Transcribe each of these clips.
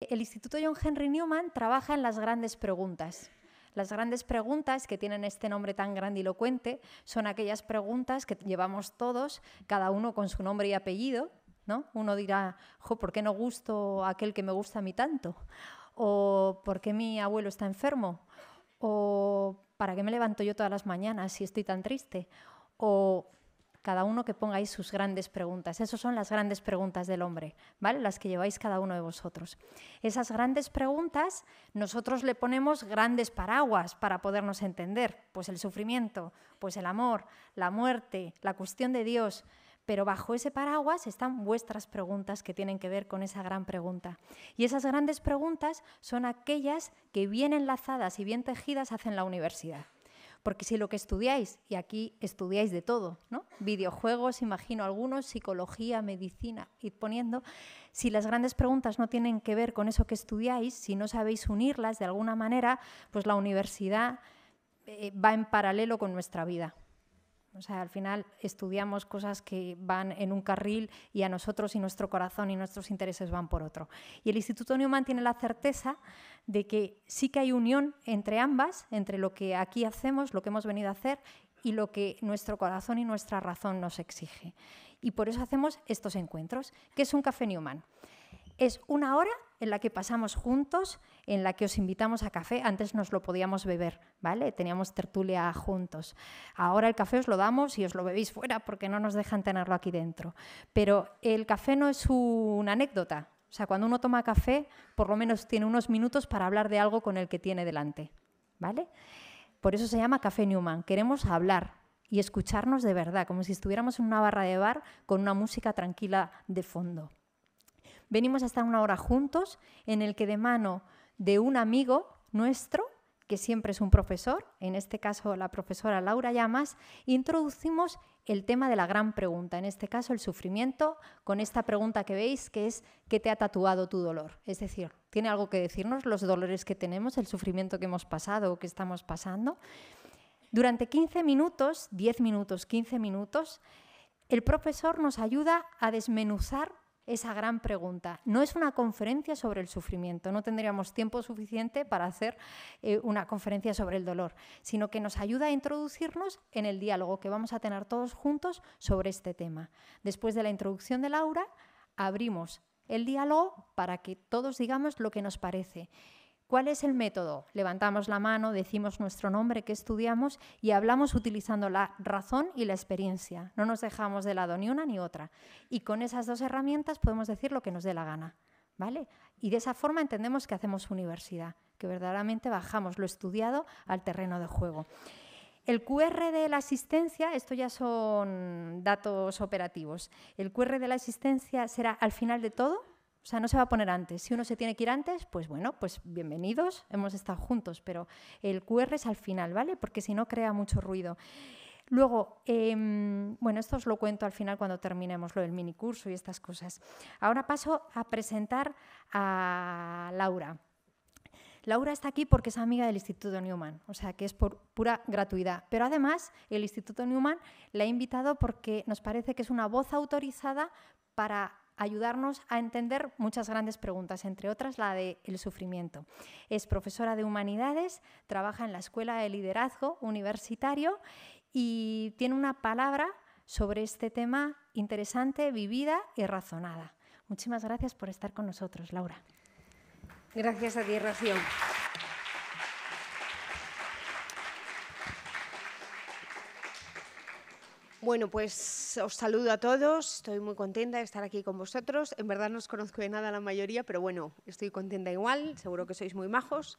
El Instituto John Henry Newman trabaja en las grandes preguntas. Las grandes preguntas que tienen este nombre tan grandilocuente son aquellas preguntas que llevamos todos, cada uno con su nombre y apellido. ¿no? Uno dirá, ¿por qué no gusto a aquel que me gusta a mí tanto? ¿O por qué mi abuelo está enfermo? ¿O para qué me levanto yo todas las mañanas si estoy tan triste? ¿O cada uno que pongáis sus grandes preguntas. Esas son las grandes preguntas del hombre, ¿vale? Las que lleváis cada uno de vosotros. Esas grandes preguntas nosotros le ponemos grandes paraguas para podernos entender, pues el sufrimiento, pues el amor, la muerte, la cuestión de Dios, pero bajo ese paraguas están vuestras preguntas que tienen que ver con esa gran pregunta. Y esas grandes preguntas son aquellas que bien enlazadas y bien tejidas hacen la universidad. Porque si lo que estudiáis, y aquí estudiáis de todo, ¿no? Videojuegos, imagino algunos, psicología, medicina, ir poniendo. Si las grandes preguntas no tienen que ver con eso que estudiáis, si no sabéis unirlas de alguna manera, pues la universidad eh, va en paralelo con nuestra vida. O sea, al final estudiamos cosas que van en un carril y a nosotros y nuestro corazón y nuestros intereses van por otro. Y el Instituto Newman tiene la certeza de que sí que hay unión entre ambas, entre lo que aquí hacemos, lo que hemos venido a hacer y lo que nuestro corazón y nuestra razón nos exige. Y por eso hacemos estos encuentros, que es un café Newman. Es una hora en la que pasamos juntos en la que os invitamos a café. Antes nos lo podíamos beber, ¿vale? Teníamos tertulia juntos. Ahora el café os lo damos y os lo bebéis fuera porque no nos dejan tenerlo aquí dentro. Pero el café no es una anécdota. O sea, cuando uno toma café, por lo menos tiene unos minutos para hablar de algo con el que tiene delante, ¿vale? Por eso se llama Café Newman. Queremos hablar, y escucharnos de verdad, como si estuviéramos en una barra de bar con una música tranquila de fondo. Venimos a estar una hora juntos en el que de mano de un amigo nuestro, que siempre es un profesor, en este caso la profesora Laura Llamas, introducimos el tema de la gran pregunta, en este caso el sufrimiento, con esta pregunta que veis que es ¿qué te ha tatuado tu dolor? Es decir, ¿tiene algo que decirnos los dolores que tenemos, el sufrimiento que hemos pasado o que estamos pasando? Durante 15 minutos, 10 minutos, 15 minutos, el profesor nos ayuda a desmenuzar esa gran pregunta. No es una conferencia sobre el sufrimiento, no tendríamos tiempo suficiente para hacer eh, una conferencia sobre el dolor, sino que nos ayuda a introducirnos en el diálogo que vamos a tener todos juntos sobre este tema. Después de la introducción de Laura, abrimos el diálogo para que todos digamos lo que nos parece. ¿Cuál es el método? Levantamos la mano, decimos nuestro nombre, qué estudiamos y hablamos utilizando la razón y la experiencia. No nos dejamos de lado ni una ni otra. Y con esas dos herramientas podemos decir lo que nos dé la gana. ¿Vale? Y de esa forma entendemos que hacemos universidad, que verdaderamente bajamos lo estudiado al terreno de juego. El QR de la asistencia, esto ya son datos operativos, el QR de la asistencia será al final de todo, o sea, no se va a poner antes. Si uno se tiene que ir antes, pues bueno, pues bienvenidos, hemos estado juntos, pero el QR es al final, ¿vale? Porque si no crea mucho ruido. Luego, em, bueno, esto os lo cuento al final cuando terminemos lo del minicurso y estas cosas. Ahora paso a presentar a Laura. Laura está aquí porque es amiga del Instituto Newman, o sea que es por pura gratuidad. Pero además, el Instituto Newman la ha invitado porque nos parece que es una voz autorizada para ayudarnos a entender muchas grandes preguntas, entre otras la del el sufrimiento. Es profesora de humanidades, trabaja en la Escuela de Liderazgo Universitario y tiene una palabra sobre este tema interesante, vivida y razonada. Muchísimas gracias por estar con nosotros, Laura. Gracias a ti, Rocío. Bueno, pues os saludo a todos. Estoy muy contenta de estar aquí con vosotros. En verdad no os conozco de nada la mayoría, pero bueno, estoy contenta igual. Seguro que sois muy majos.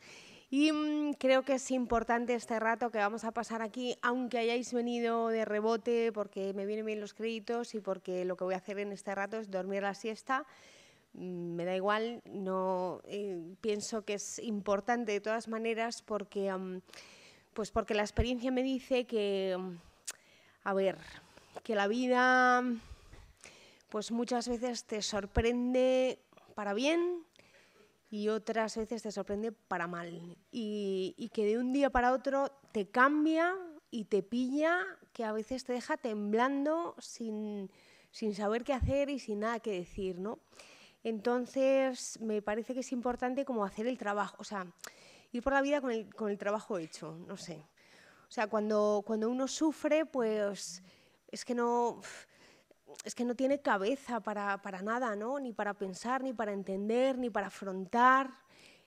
Y mm, creo que es importante este rato que vamos a pasar aquí, aunque hayáis venido de rebote, porque me vienen bien los créditos y porque lo que voy a hacer en este rato es dormir la siesta mm, me da igual, no eh, pienso que es importante de todas maneras porque, mm, pues porque la experiencia me dice que, a ver, que la vida pues muchas veces te sorprende para bien y otras veces te sorprende para mal. Y, que de un día para otro te cambia y te pilla, que a veces te deja temblando sin, saber qué hacer y sin nada que decir, ¿no? Entonces, me parece que es importante como hacer el trabajo, o sea, ir por la vida con el trabajo hecho, no sé. O sea, cuando, cuando uno sufre, pues es que no es que no tiene cabeza para, nada, ¿no? Ni para pensar, ni para entender, ni para afrontar.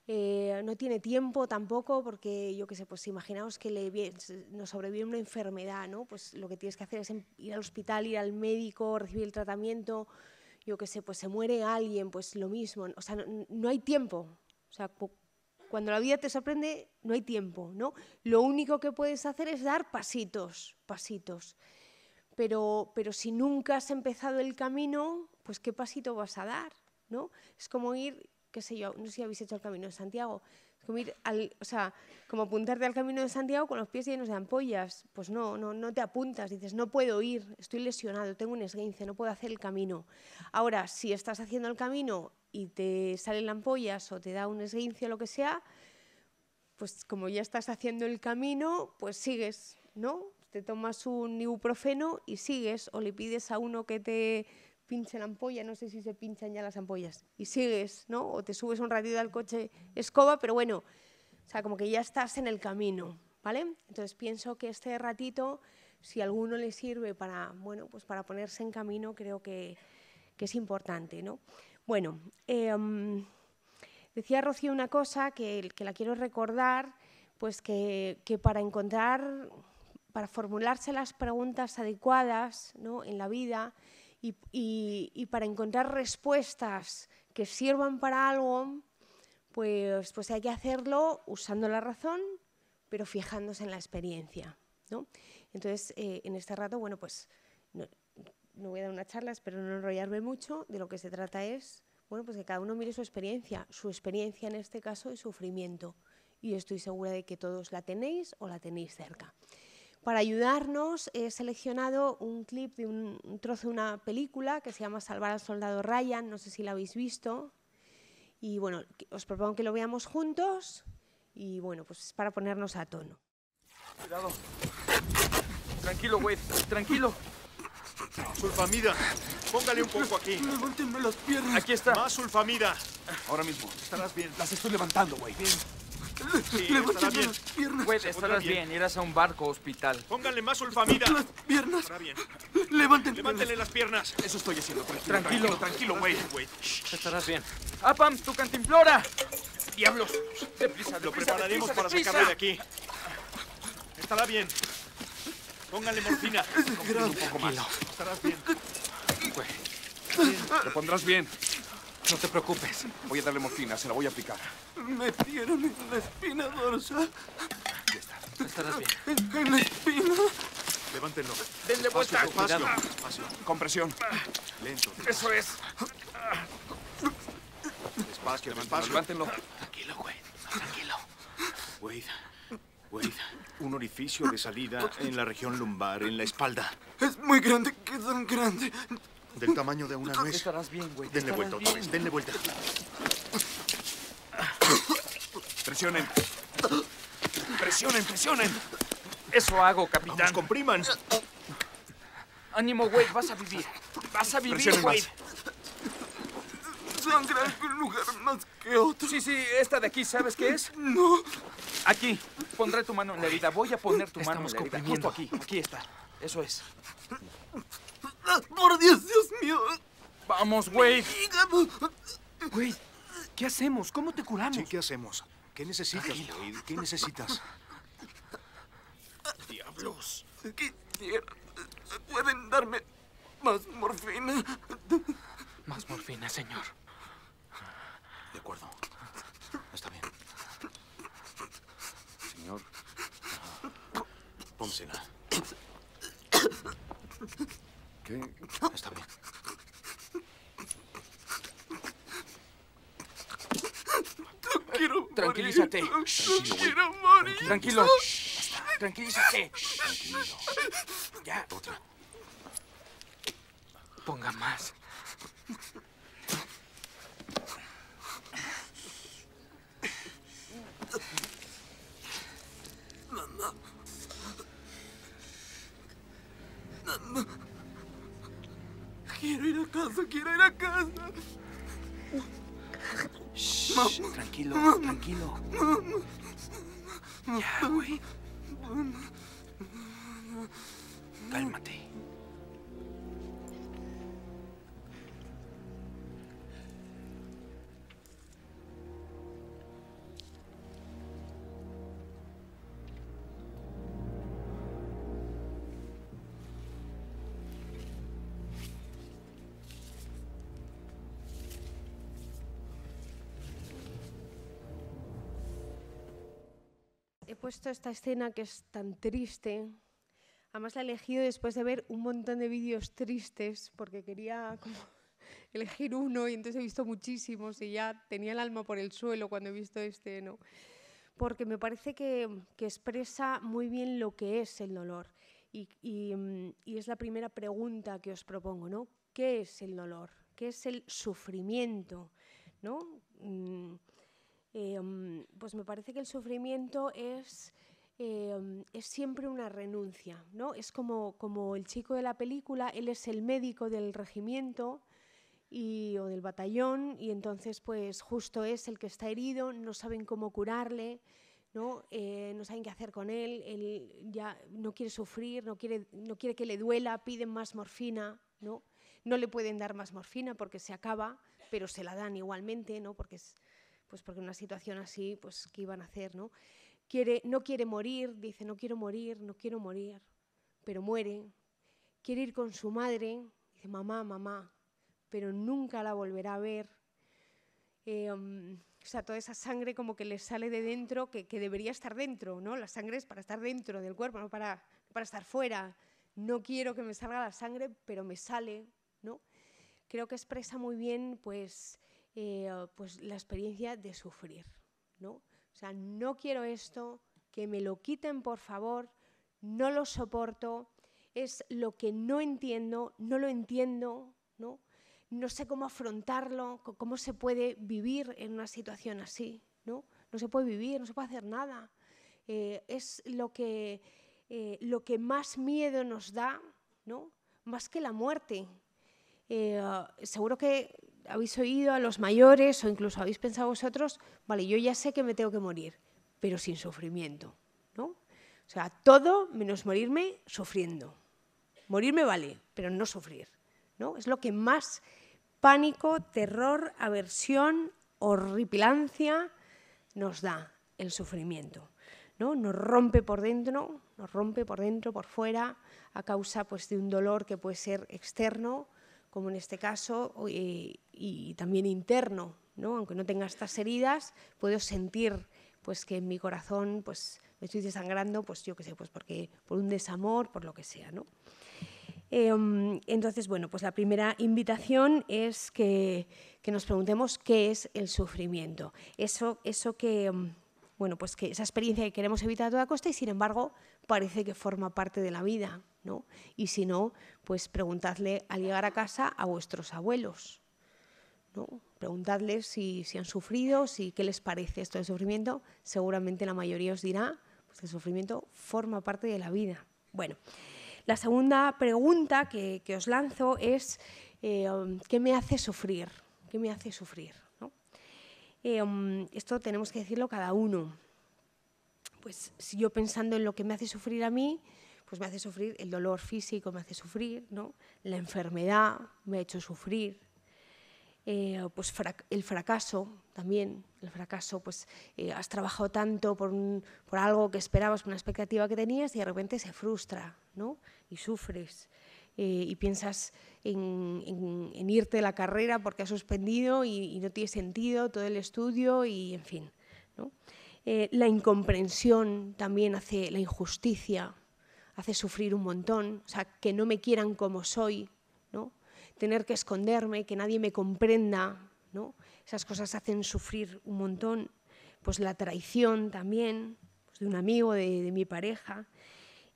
Eh, no tiene tiempo tampoco, porque yo qué sé, pues imaginaos que le, nos sobrevive una enfermedad, ¿no? Pues lo que tienes que hacer es em, ir al hospital, ir al médico, recibir el tratamiento. Yo qué sé, pues se muere alguien, pues lo mismo. O sea, no, no hay tiempo. O sea, cuando la vida te sorprende, no hay tiempo, ¿no? Lo único que puedes hacer es dar pasitos, pasitos. Pero, pero si nunca has empezado el camino, pues ¿qué pasito vas a dar? ¿no? Es como ir, qué sé yo, no sé si habéis hecho el Camino de Santiago, es como ir o sea, como apuntarte al Camino de Santiago con los pies llenos de ampollas, pues no, no, no te apuntas, dices, no puedo ir, estoy lesionado, tengo un esguince, no puedo hacer el camino. Ahora, si estás haciendo el camino y te salen ampollas o te da un esguince o lo que sea, pues como ya estás haciendo el camino, pues sigues, ¿no? Te tomas un ibuprofeno y sigues, o le pides a uno que te pinche la ampolla, no sé si se pinchan ya las ampollas, y sigues, ¿no? O te subes un ratito al coche escoba, pero bueno, o sea, como que ya estás en el camino, ¿vale? Entonces pienso que este ratito, si alguno le sirve para, bueno, pues para ponerse en camino, creo que es importante, ¿no? Bueno, em, decía Rocío una cosa que, la quiero recordar, pues que, para encontrar, para formularse las preguntas adecuadas ¿no? en la vida y, para encontrar respuestas que sirvan para algo, pues, pues hay que hacerlo usando la razón, pero fijándose en la experiencia. ¿no? Entonces, eh, en este rato, bueno, pues no voy a dar una charla, espero no enrollarme mucho, de lo que se trata es, bueno, pues que cada uno mire su experiencia, su experiencia en este caso es sufrimiento, y estoy segura de que todos la tenéis o la tenéis cerca. Para ayudarnos he seleccionado un clip de un, trozo de una película que se llama Salvar al soldado Ryan, no sé si la habéis visto, y bueno, os propongo que lo veamos juntos, y bueno, pues es para ponernos a tono. Cuidado. Tranquilo, güey, tranquilo. Sulfamida. Póngale un poco aquí. Levánteme las piernas. Aquí está. Más sulfamida. Ahora mismo. Estarás bien. Las estoy levantando, Wade. Bien. Levánteme las piernas. Güey, estarás bien. Irás a un barco hospital. Póngale más sulfamida. Las piernas. Estará bien. Levántele. las piernas. Eso estoy haciendo. Tranquilo, tranquilo, güey. Estarás bien. ¡Apam, ah, tu cantimplora! ¡Diablos! ¡Deprisa, Lo prepararemos para deprisa. de aquí. Estará bien. Póngale morfina. Un poco Estarás bien. Te pondrás bien. No te preocupes. Voy a darle morfina, se la voy a aplicar. Me dieron en la espina dorsal. Ya está. Estarás bien. ¿En la espina? Levántelo. Denle vuelta. espacio. cuidado. Compresión. Lento. Eso es. Despacio, levántenlo. Levántenlo. Tranquilo, güey. Tranquilo. Wade. Wade un orificio de salida en la región lumbar, en la espalda. Es muy grande, qué tan grande. Del tamaño de una nuez. Estarás bien, güey. Denle vuelta otra vez, denle vuelta. Presionen. Presionen, presionen. Eso hago, capitán. Vamos, compriman. Ánimo, güey, vas a vivir. Vas a vivir, Wade. Sangra en un lugar más que otro. Sí, sí, esta de aquí, ¿sabes qué es? No. Aquí. Pondré tu mano en la herida. Voy a poner tu mano en la herida. aquí. Aquí está. Eso es. Por Dios, Dios mío. Vamos, Wade. Wade, ¿qué hacemos? ¿Cómo te curamos? ¿qué hacemos? ¿Qué necesitas, ¿Qué necesitas? Diablos. ¿Qué tierra? ¿Pueden darme más morfina? Más morfina, señor. De acuerdo. Pónsela. ¿Qué? Está bien. No quiero morir. Tranquilízate. No, quiero morir. Tranquilo. Tranquilízate. Tranquilo. Ya. Otra. Ponga más. Quiero ir a casa, quiero ir a casa. Shh, tranquilo, tranquilo. Ya, güey. Cálmate. puesto esta escena que es tan triste. Además la he elegido después de ver un montón de vídeos tristes porque quería elegir uno y entonces he visto muchísimos y ya tenía el alma por el suelo cuando he visto este, ¿no? Porque me parece que, expresa muy bien lo que es el dolor y, y es la primera pregunta que os propongo, ¿no? ¿Qué es el dolor? ¿Qué es el sufrimiento? ¿No? Mm, eh, mm, pues me parece que el sufrimiento es, eh, mm, es siempre una renuncia, ¿no? Es como, como el chico de la película, él es el médico del regimiento y, o del batallón y entonces pues justo es el que está herido, no saben cómo curarle, ¿no? Eh, no saben qué hacer con él, él ya no quiere sufrir, no quiere, no quiere que le duela, piden más morfina, ¿no? No le pueden dar más morfina porque se acaba, pero se la dan igualmente, ¿no? Porque es, pues porque en una situación así, pues qué iban a hacer, ¿no? Quiere, no quiere morir, dice, no quiero morir, no quiero morir, pero muere. Quiere ir con su madre, dice, mamá, mamá, pero nunca la volverá a ver. Eh, mm, o sea, toda esa sangre como que le sale de dentro, que, que, debería estar dentro, ¿no? La sangre es para estar dentro del cuerpo, no para, para estar fuera. No quiero que me salga la sangre, pero me sale, ¿no? Creo que expresa muy bien, pues, eh, pues la experiencia de sufrir. ¿no? O sea, no quiero esto, que me lo quiten por favor, no lo soporto, es lo que no entiendo, no lo entiendo, no, no sé cómo afrontarlo, cómo se puede vivir en una situación así. No, no se puede vivir, no se puede hacer nada. Eh, es lo que, eh, lo que más miedo nos da, ¿no? más que la muerte. seguro que habéis oído a los mayores o incluso habéis pensado vosotros, vale, yo ya sé que me tengo que morir, pero sin sufrimiento, ¿no? O sea, todo menos morirme sufriendo. Morirme vale, pero no sufrir, ¿no? Es lo que más pánico, terror, aversión, horripilancia nos da el sufrimiento, ¿no? Nos rompe por dentro, nos rompe por dentro, por fuera, a causa pues, de un dolor que puede ser externo, como en este caso, eh, y, también interno, ¿no? Aunque no tenga estas heridas, puedo sentir pues que en mi corazón pues me estoy desangrando, pues yo qué sé, pues porque por un desamor, por lo que sea, ¿no? Em, entonces, bueno, pues la primera invitación es que, que, nos preguntemos qué es el sufrimiento. Eso, eso que, em, bueno, pues que esa experiencia que queremos evitar a toda costa y sin embargo parece que forma parte de la vida, y si no, pues preguntadle al llegar a casa a vuestros abuelos, Preguntadles si, han sufrido, si qué les parece esto del sufrimiento. Seguramente la mayoría os dirá pues, que el sufrimiento forma parte de la vida. Bueno, la segunda pregunta que, os lanzo es eh, um, ¿qué me hace sufrir? ¿Qué me hace sufrir? Eh, um, esto tenemos que decirlo cada uno. Pues si yo pensando en lo que me hace sufrir a mí, pues me hace sufrir, el dolor físico me hace sufrir, ¿no? la enfermedad me ha hecho sufrir, eh, pues el fracaso también, el fracaso, pues eh, has trabajado tanto por, algo que esperabas, por una expectativa que tenías y de repente se frustra y sufres. Eh, y piensas en, irte de la carrera porque has suspendido y, no tiene sentido todo el estudio y en fin. la incomprensión también hace la injusticia, hace sufrir un montón, o sea, que no me quieran como soy, ¿no? tener que esconderme, que nadie me comprenda, ¿no? esas cosas hacen sufrir un montón, pues la traición también, pues, de un amigo, de, mi pareja,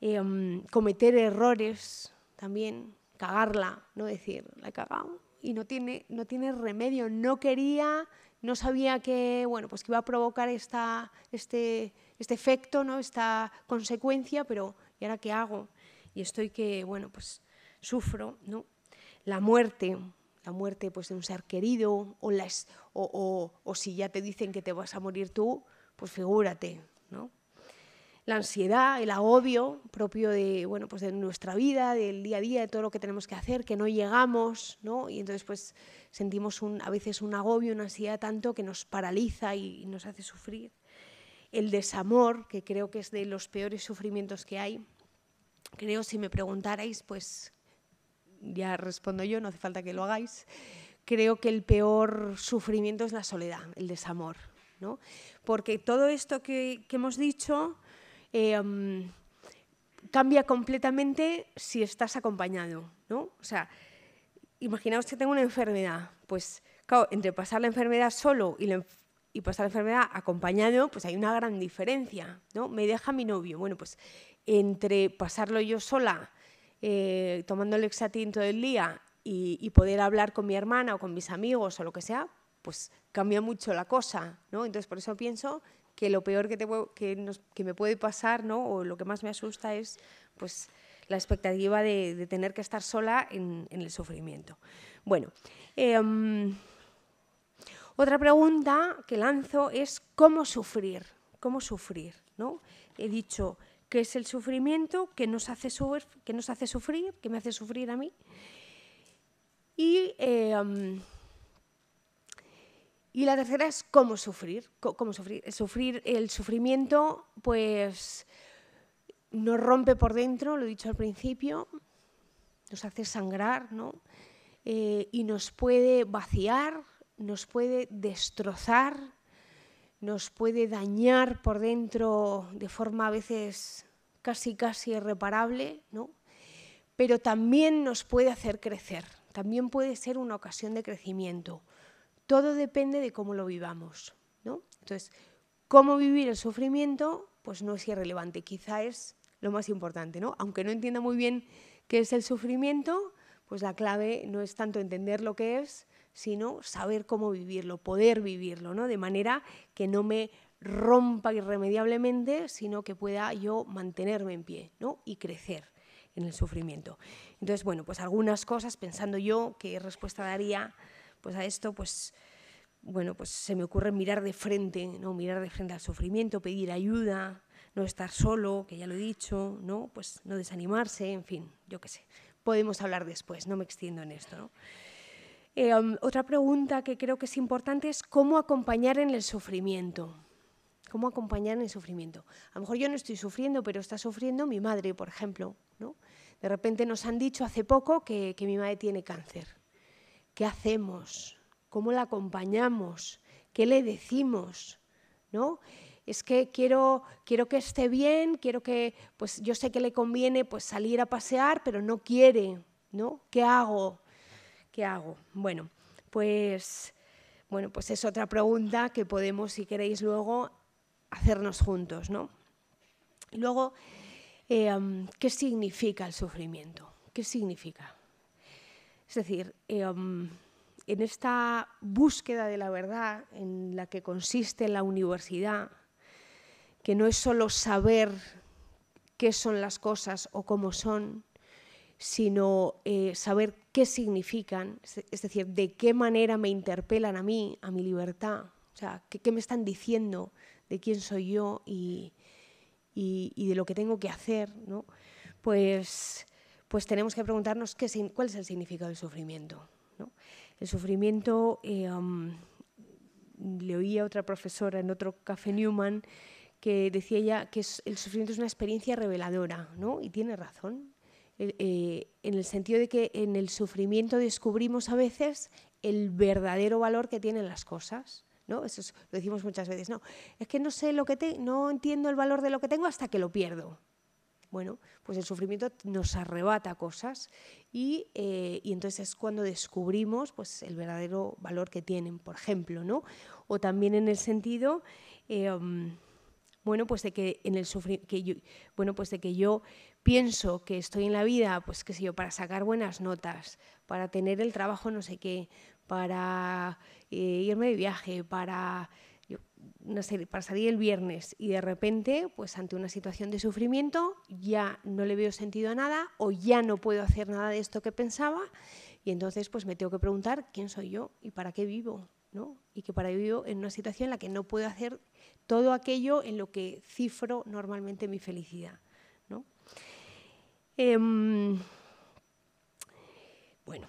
em, cometer errores también, cagarla, no decir, la he cagado y no tiene, no tiene remedio, no quería, no sabía que, bueno, pues que iba a provocar esta, este, este efecto, ¿no? esta consecuencia, pero ¿Y ahora qué hago? Y estoy que, bueno, pues sufro, ¿no? La muerte, la muerte pues, de un ser querido, o, o, si ya te dicen que te vas a morir tú, pues figúrate, ¿no? La ansiedad, el agobio propio de, bueno, pues de nuestra vida, del día a día, de todo lo que tenemos que hacer, que no llegamos, ¿no? Y entonces pues sentimos a veces un agobio, una ansiedad tanto que nos paraliza y nos hace sufrir el desamor, que creo que es de los peores sufrimientos que hay. Creo, si me preguntarais, pues ya respondo yo, no hace falta que lo hagáis. Creo que el peor sufrimiento es la soledad, el desamor. ¿no? Porque todo esto que, hemos dicho em, cambia completamente si estás acompañado. ¿no? O sea, imaginaos que tengo una enfermedad, pues claro, entre pasar la enfermedad solo y la enfermedad y pasar la enfermedad acompañado, pues hay una gran diferencia, ¿no? Me deja mi novio. Bueno, pues entre pasarlo yo sola, eh, tomando el exatín todo el día y, poder hablar con mi hermana o con mis amigos o lo que sea, pues cambia mucho la cosa, ¿no? Entonces, por eso pienso que lo peor que, que, que me puede pasar, ¿no? O lo que más me asusta es, pues, la expectativa de, tener que estar sola en, el sufrimiento. Bueno, eh, otra pregunta que lanzo es cómo sufrir, cómo sufrir, ¿no? He dicho qué es el sufrimiento, qué nos hace, sufrir, qué nos hace sufrir, me hace sufrir a mí. Y, em, y la tercera es cómo sufrir, cómo sufrir. El, sufrir. el sufrimiento, pues, nos rompe por dentro, lo he dicho al principio, nos hace sangrar, ¿no? Eh, y nos puede vaciar, nos puede destrozar, nos puede dañar por dentro de forma a veces casi casi irreparable, ¿no? pero también nos puede hacer crecer, también puede ser una ocasión de crecimiento. Todo depende de cómo lo vivamos. ¿no? Entonces, cómo vivir el sufrimiento, pues no es irrelevante, quizá es lo más importante. ¿no? Aunque no entienda muy bien qué es el sufrimiento, pues la clave no es tanto entender lo que es, sino saber cómo vivirlo, poder vivirlo, ¿no? De manera que no me rompa irremediablemente, sino que pueda yo mantenerme en pie, ¿no? Y crecer en el sufrimiento. Entonces, bueno, pues algunas cosas, pensando yo qué respuesta daría pues a esto, pues bueno, pues se me ocurre mirar de frente, ¿no? Mirar de frente al sufrimiento, pedir ayuda, no estar solo, que ya lo he dicho, ¿no? Pues no desanimarse, en fin, yo qué sé. Podemos hablar después, no me extiendo en esto, ¿no? Em, otra pregunta que creo que es importante es cómo acompañar en el sufrimiento. ¿Cómo acompañar en el sufrimiento? A lo mejor yo no estoy sufriendo, pero está sufriendo mi madre, por ejemplo. ¿no? De repente nos han dicho hace poco que, mi madre tiene cáncer. ¿Qué hacemos? ¿Cómo la acompañamos? ¿Qué le decimos? ¿No? es que quiero, quiero que esté bien, quiero que, pues yo sé que le conviene pues, salir a pasear, pero no quiere, ¿no? ¿Qué hago? ¿qué hago? Bueno, pues, bueno, pues es otra pregunta que podemos, si queréis, luego hacernos juntos, ¿no? luego, em, ¿qué significa el sufrimiento? ¿Qué significa? Es decir, em, en esta búsqueda de la verdad en la que consiste la universidad, que no es solo saber qué son las cosas o cómo son, sino eh, saber qué significan, es decir, de qué manera me interpelan a mí, a mi libertad, o sea, qué, me están diciendo de quién soy yo y, de lo que tengo que hacer, ¿no? pues, pues tenemos que preguntarnos qué, cuál es el significado del sufrimiento. El sufrimiento, eh, le oía a otra profesora en otro Café Newman, que decía ella que el sufrimiento es una experiencia reveladora, ¿no? Y tiene razón, eh, en el sentido de que en el sufrimiento descubrimos a veces el verdadero valor que tienen las cosas. ¿no? Eso lo decimos muchas veces, no, es que no sé lo que te, no entiendo el valor de lo que tengo hasta que lo pierdo. Bueno, pues el sufrimiento nos arrebata cosas y, eh, entonces es cuando descubrimos pues, el verdadero valor que tienen, por ejemplo, ¿no? O también en el sentido, em, bueno, pues de que en el que yo, bueno, pues de que yo pienso que estoy en la vida, pues qué sé yo, para sacar buenas notas, para tener el trabajo no sé qué, para eh, irme de viaje, para para salir el viernes y de repente, pues ante una situación de sufrimiento, ya no le veo sentido a nada o ya no puedo hacer nada de esto que pensaba y entonces pues me tengo que preguntar quién soy yo y para qué vivo y que para ello vivo en una situación en la que no puedo hacer todo aquello en lo que cifro normalmente mi felicidad. ¿no? Em, bueno,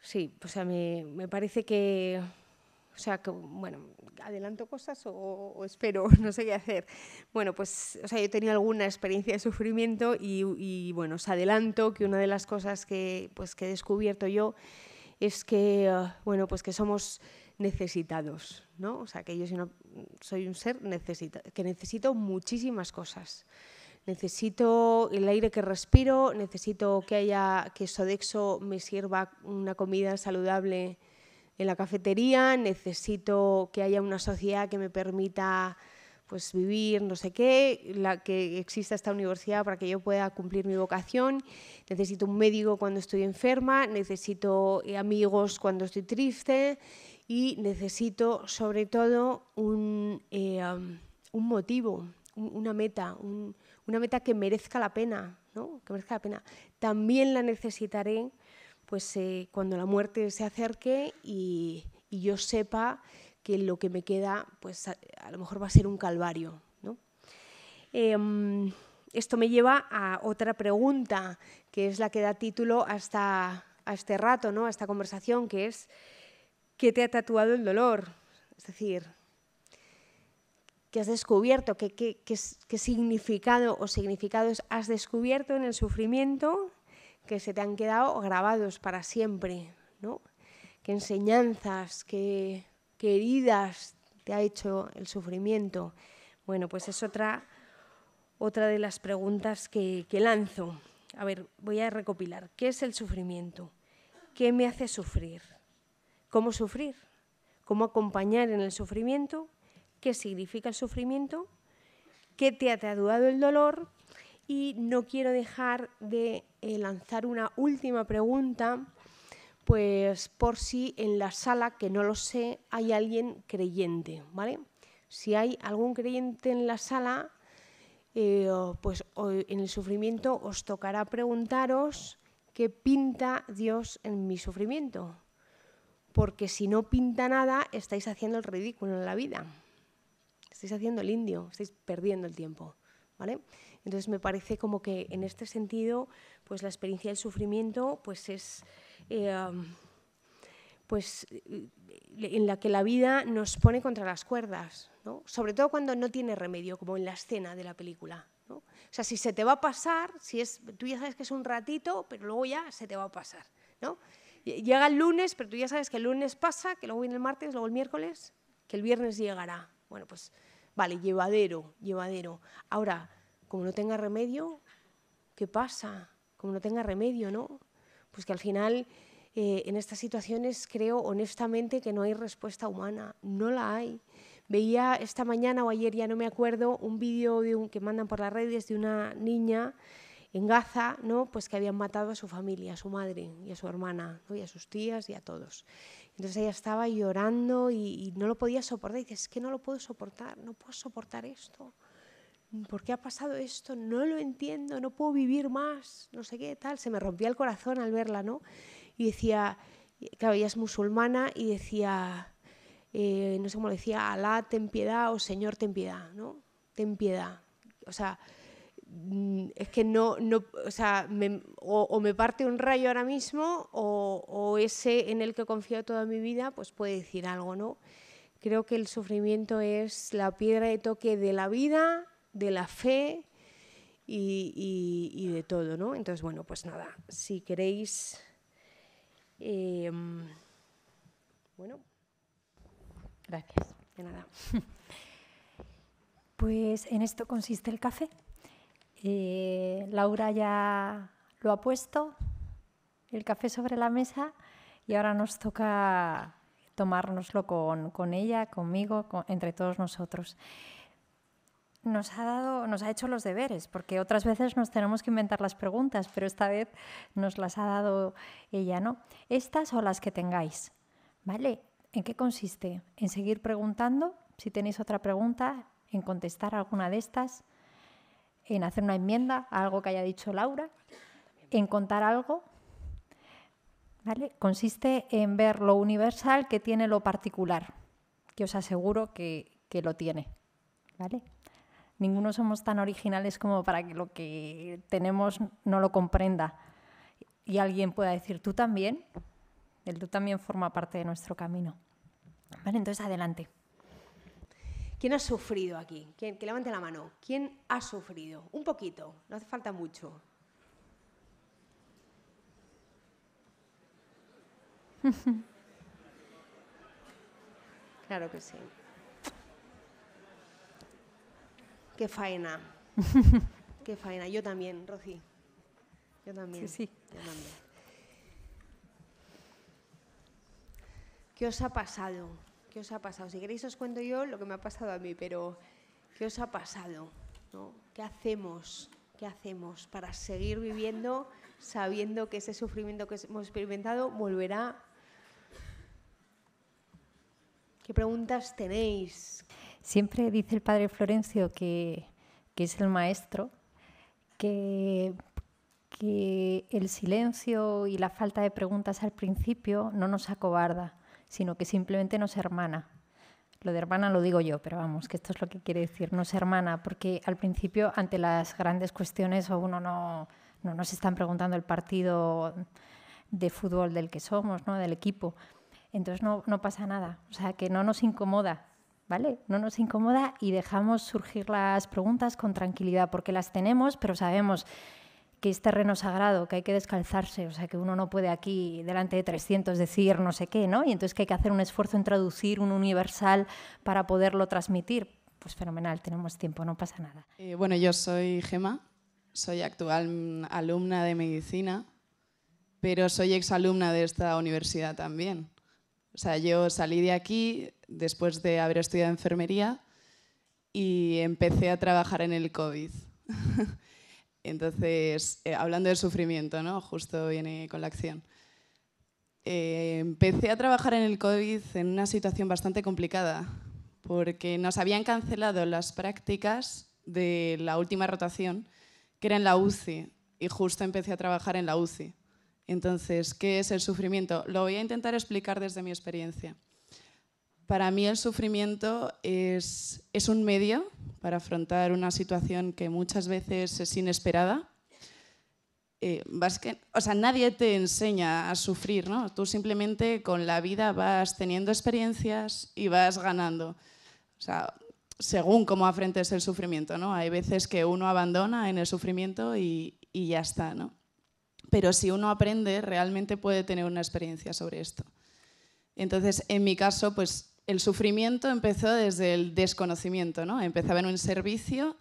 sí, o sea, me parece que o sea, que, bueno, adelanto cosas o, espero, no sé qué hacer. Bueno, pues, o sea, yo he tenido alguna experiencia de sufrimiento y, bueno, os adelanto que una de las cosas que, pues, que he descubierto yo es que, ah, bueno, pues que somos necesitados, ¿no? O sea, que yo soy, soy un ser necesita, que necesito muchísimas cosas. Necesito el aire que respiro, necesito que haya que Sodexo me sirva una comida saludable en la cafetería, necesito que haya una sociedad que me permita pues vivir no sé qué, que exista esta universidad para que yo pueda cumplir mi vocación, necesito un médico cuando estoy enferma, necesito eh, amigos cuando estoy triste y necesito sobre todo un, eh, motivo, una meta, una meta que merezca la pena, ¿no? que merezca la pena. También la necesitaré pues eh, cuando la muerte se acerque y, yo sepa que lo que me queda, pues a, lo mejor va a ser un calvario. Em, esto me lleva a otra pregunta, que es la que da título hasta, a este rato, ¿no? a esta conversación, que es, ¿qué te ha tatuado el dolor? Es decir, ¿qué has descubierto? qué significado o significados has descubierto en el sufrimiento? que se te han quedado grabados para siempre, ¿no? Qué enseñanzas, qué, heridas te ha hecho el sufrimiento. Bueno, pues es otra, otra de las preguntas que, lanzo. A ver, voy a recopilar. ¿Qué es el sufrimiento? ¿Qué me hace sufrir? ¿Cómo sufrir? ¿Cómo acompañar en el sufrimiento? ¿Qué significa el sufrimiento? ¿Qué te ha traducido el dolor? Y no quiero dejar de eh, lanzar una última pregunta, pues por si en la sala, que no lo sé, hay alguien creyente, ¿vale? Si hay algún creyente en la sala, eh, pues en el sufrimiento os tocará preguntaros qué pinta Dios en mi sufrimiento. Porque si no pinta nada, estáis haciendo el ridículo en la vida. Estáis haciendo el indio, estáis perdiendo el tiempo. ¿vale? Entonces me parece como que en este sentido pues la experiencia del sufrimiento pues es eh, pues eh, en la que la vida nos pone contra las cuerdas, ¿no? sobre todo cuando no tiene remedio, como en la escena de la película. O sea, si se te va a pasar, si es, tú ya sabes que es un ratito, pero luego ya se te va a pasar. ¿no? Llega el lunes, pero tú ya sabes que el lunes pasa, que luego viene el martes, luego el miércoles, que el viernes llegará. Bueno, pues vale, llevadero, llevadero. Ahora, como no tenga remedio, ¿qué pasa? como no tenga remedio, ¿no? Pues que al final eh, en estas situaciones creo honestamente que no hay respuesta humana, no la hay. Veía esta mañana o ayer, ya no me acuerdo, un vídeo un, que mandan por las redes de una niña en Gaza, ¿no? Pues que habían matado a su familia, a su madre y a su hermana, y a sus tías y a todos. Entonces ella estaba llorando y, no lo podía soportar. Y dice, es que no lo puedo soportar, no puedo soportar esto. ¿por qué ha pasado esto? No lo entiendo, no puedo vivir más, no sé qué, tal. Se me rompía el corazón al verla, ¿no? Y decía, claro, ella es musulmana y decía, eh, no sé cómo lo decía, Alá, ten piedad o Señor, ten piedad, ¿no? Ten piedad. O sea, mm, es que no, no o sea, me, o, me parte un rayo ahora mismo o, o ese en el que confío toda mi vida, pues puede decir algo, ¿no? Creo que el sufrimiento es la piedra de toque de la vida, de la fe y, de todo, ¿no? Entonces, bueno, pues nada, si queréis... Em, bueno. Gracias. De nada. Pues en esto consiste el café. Eh, Laura ya lo ha puesto, el café sobre la mesa, y ahora nos toca tomárnoslo con, ella, conmigo, entre todos nosotros nos ha dado, nos ha hecho los deberes, porque otras veces nos tenemos que inventar las preguntas, pero esta vez nos las ha dado ella, ¿no? Estas o las que tengáis, ¿vale? ¿En qué consiste? En seguir preguntando, si tenéis otra pregunta, en contestar alguna de estas, en hacer una enmienda a algo que haya dicho Laura, en contar algo, ¿vale? Consiste en ver lo universal que tiene lo particular, que os aseguro que, que lo tiene, ¿vale? ninguno somos tan originales como para que lo que tenemos no lo comprenda y alguien pueda decir, tú también, el tú también forma parte de nuestro camino. Vale, entonces adelante. ¿Quién ha sufrido aquí? ¿Quién, que levante la mano. ¿Quién ha sufrido? Un poquito, no hace falta mucho. claro que sí. Qué faena. Qué faena. Yo también, Rocí. Yo también. Sí, sí. ¿Qué os ha pasado? ¿Qué os ha pasado? Si queréis os cuento yo lo que me ha pasado a mí, pero ¿qué os ha pasado? ¿Qué hacemos? ¿Qué hacemos para seguir viviendo sabiendo que ese sufrimiento que hemos experimentado volverá? ¿Qué preguntas tenéis? Siempre dice el padre Florencio, que, es el maestro, que, el silencio y la falta de preguntas al principio no nos acobarda, sino que simplemente nos hermana. Lo de hermana lo digo yo, pero vamos, que esto es lo que quiere decir, nos hermana, porque al principio ante las grandes cuestiones o uno no, no nos están preguntando el partido de fútbol del que somos, ¿no? del equipo. Entonces no, no pasa nada, o sea, que no nos incomoda ¿vale? No nos incomoda y dejamos surgir las preguntas con tranquilidad, porque las tenemos, pero sabemos que es terreno sagrado, que hay que descalzarse, o sea, que uno no puede aquí delante de 300 decir no sé qué, ¿no? Y entonces que hay que hacer un esfuerzo en traducir un universal para poderlo transmitir. Pues fenomenal, tenemos tiempo, no pasa nada. Eh, bueno, yo soy Gema, soy actual alumna de medicina, pero soy exalumna de esta universidad también. O sea, yo salí de aquí después de haber estudiado enfermería y empecé a trabajar en el COVID. Entonces, eh, hablando de sufrimiento, ¿no? Justo viene con la acción. Eh, empecé a trabajar en el COVID en una situación bastante complicada, porque nos habían cancelado las prácticas de la última rotación, que era en la UCI, y justo empecé a trabajar en la UCI. Entonces, ¿qué es el sufrimiento? Lo voy a intentar explicar desde mi experiencia. Para mí el sufrimiento es, un medio para afrontar una situación que muchas veces es inesperada. Eh, o sea, nadie te enseña a sufrir, ¿no? Tú simplemente con la vida vas teniendo experiencias y vas ganando. O sea, según cómo afrentes el sufrimiento, ¿no? Hay veces que uno abandona en el sufrimiento y, y ya está, ¿no? pero si uno aprende realmente puede tener una experiencia sobre esto. Entonces, en mi caso, pues el sufrimiento empezó desde el desconocimiento, ¿no? Empezaba en un servicio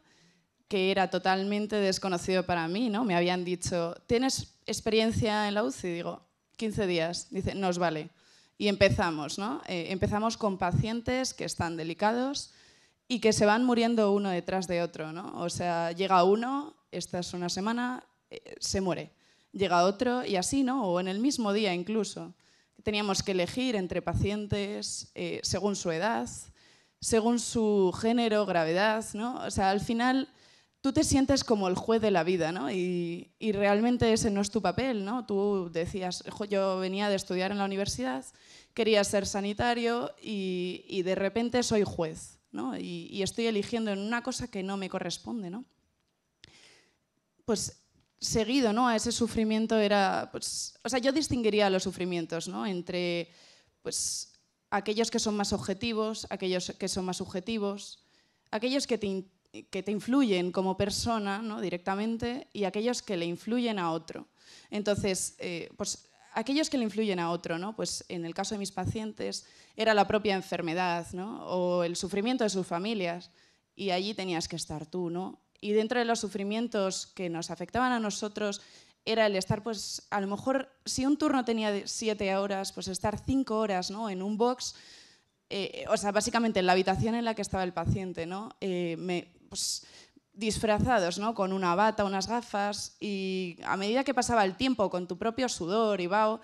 que era totalmente desconocido para mí, ¿no? Me habían dicho, ¿tienes experiencia en la UCI? Digo, 15 días. Dice, nos vale. Y empezamos, ¿no? Eh, empezamos con pacientes que están delicados y que se van muriendo uno detrás de otro, O sea, llega uno, esta es una semana, eh, se muere llega otro y así, ¿no? O en el mismo día incluso. Teníamos que elegir entre pacientes eh, según su edad, según su género, gravedad, ¿no? O sea, al final tú te sientes como el juez de la vida, ¿no? Y, realmente ese no es tu papel, ¿no? Tú decías, yo venía de estudiar en la universidad, quería ser sanitario y, de repente soy juez, ¿no? Y, y, estoy eligiendo en una cosa que no me corresponde, ¿no? Pues seguido ¿no? a ese sufrimiento era... Pues, o sea, yo distinguiría los sufrimientos entre pues, aquellos que son más objetivos, aquellos que son más subjetivos, aquellos que te, influyen como persona ¿no? directamente y aquellos que le influyen a otro. Entonces, eh, pues aquellos que le influyen a otro, ¿no? Pues en el caso de mis pacientes era la propia enfermedad, O el sufrimiento de sus familias y allí tenías que estar tú, ¿no? Y dentro de los sufrimientos que nos afectaban a nosotros era el estar, pues, a lo mejor, si un turno tenía siete horas, pues estar cinco horas ¿no? en un box, eh, o sea, básicamente en la habitación en la que estaba el paciente, ¿no? Eh, me, pues, disfrazados, ¿no? Con una bata, unas gafas, y a medida que pasaba el tiempo con tu propio sudor y vaho,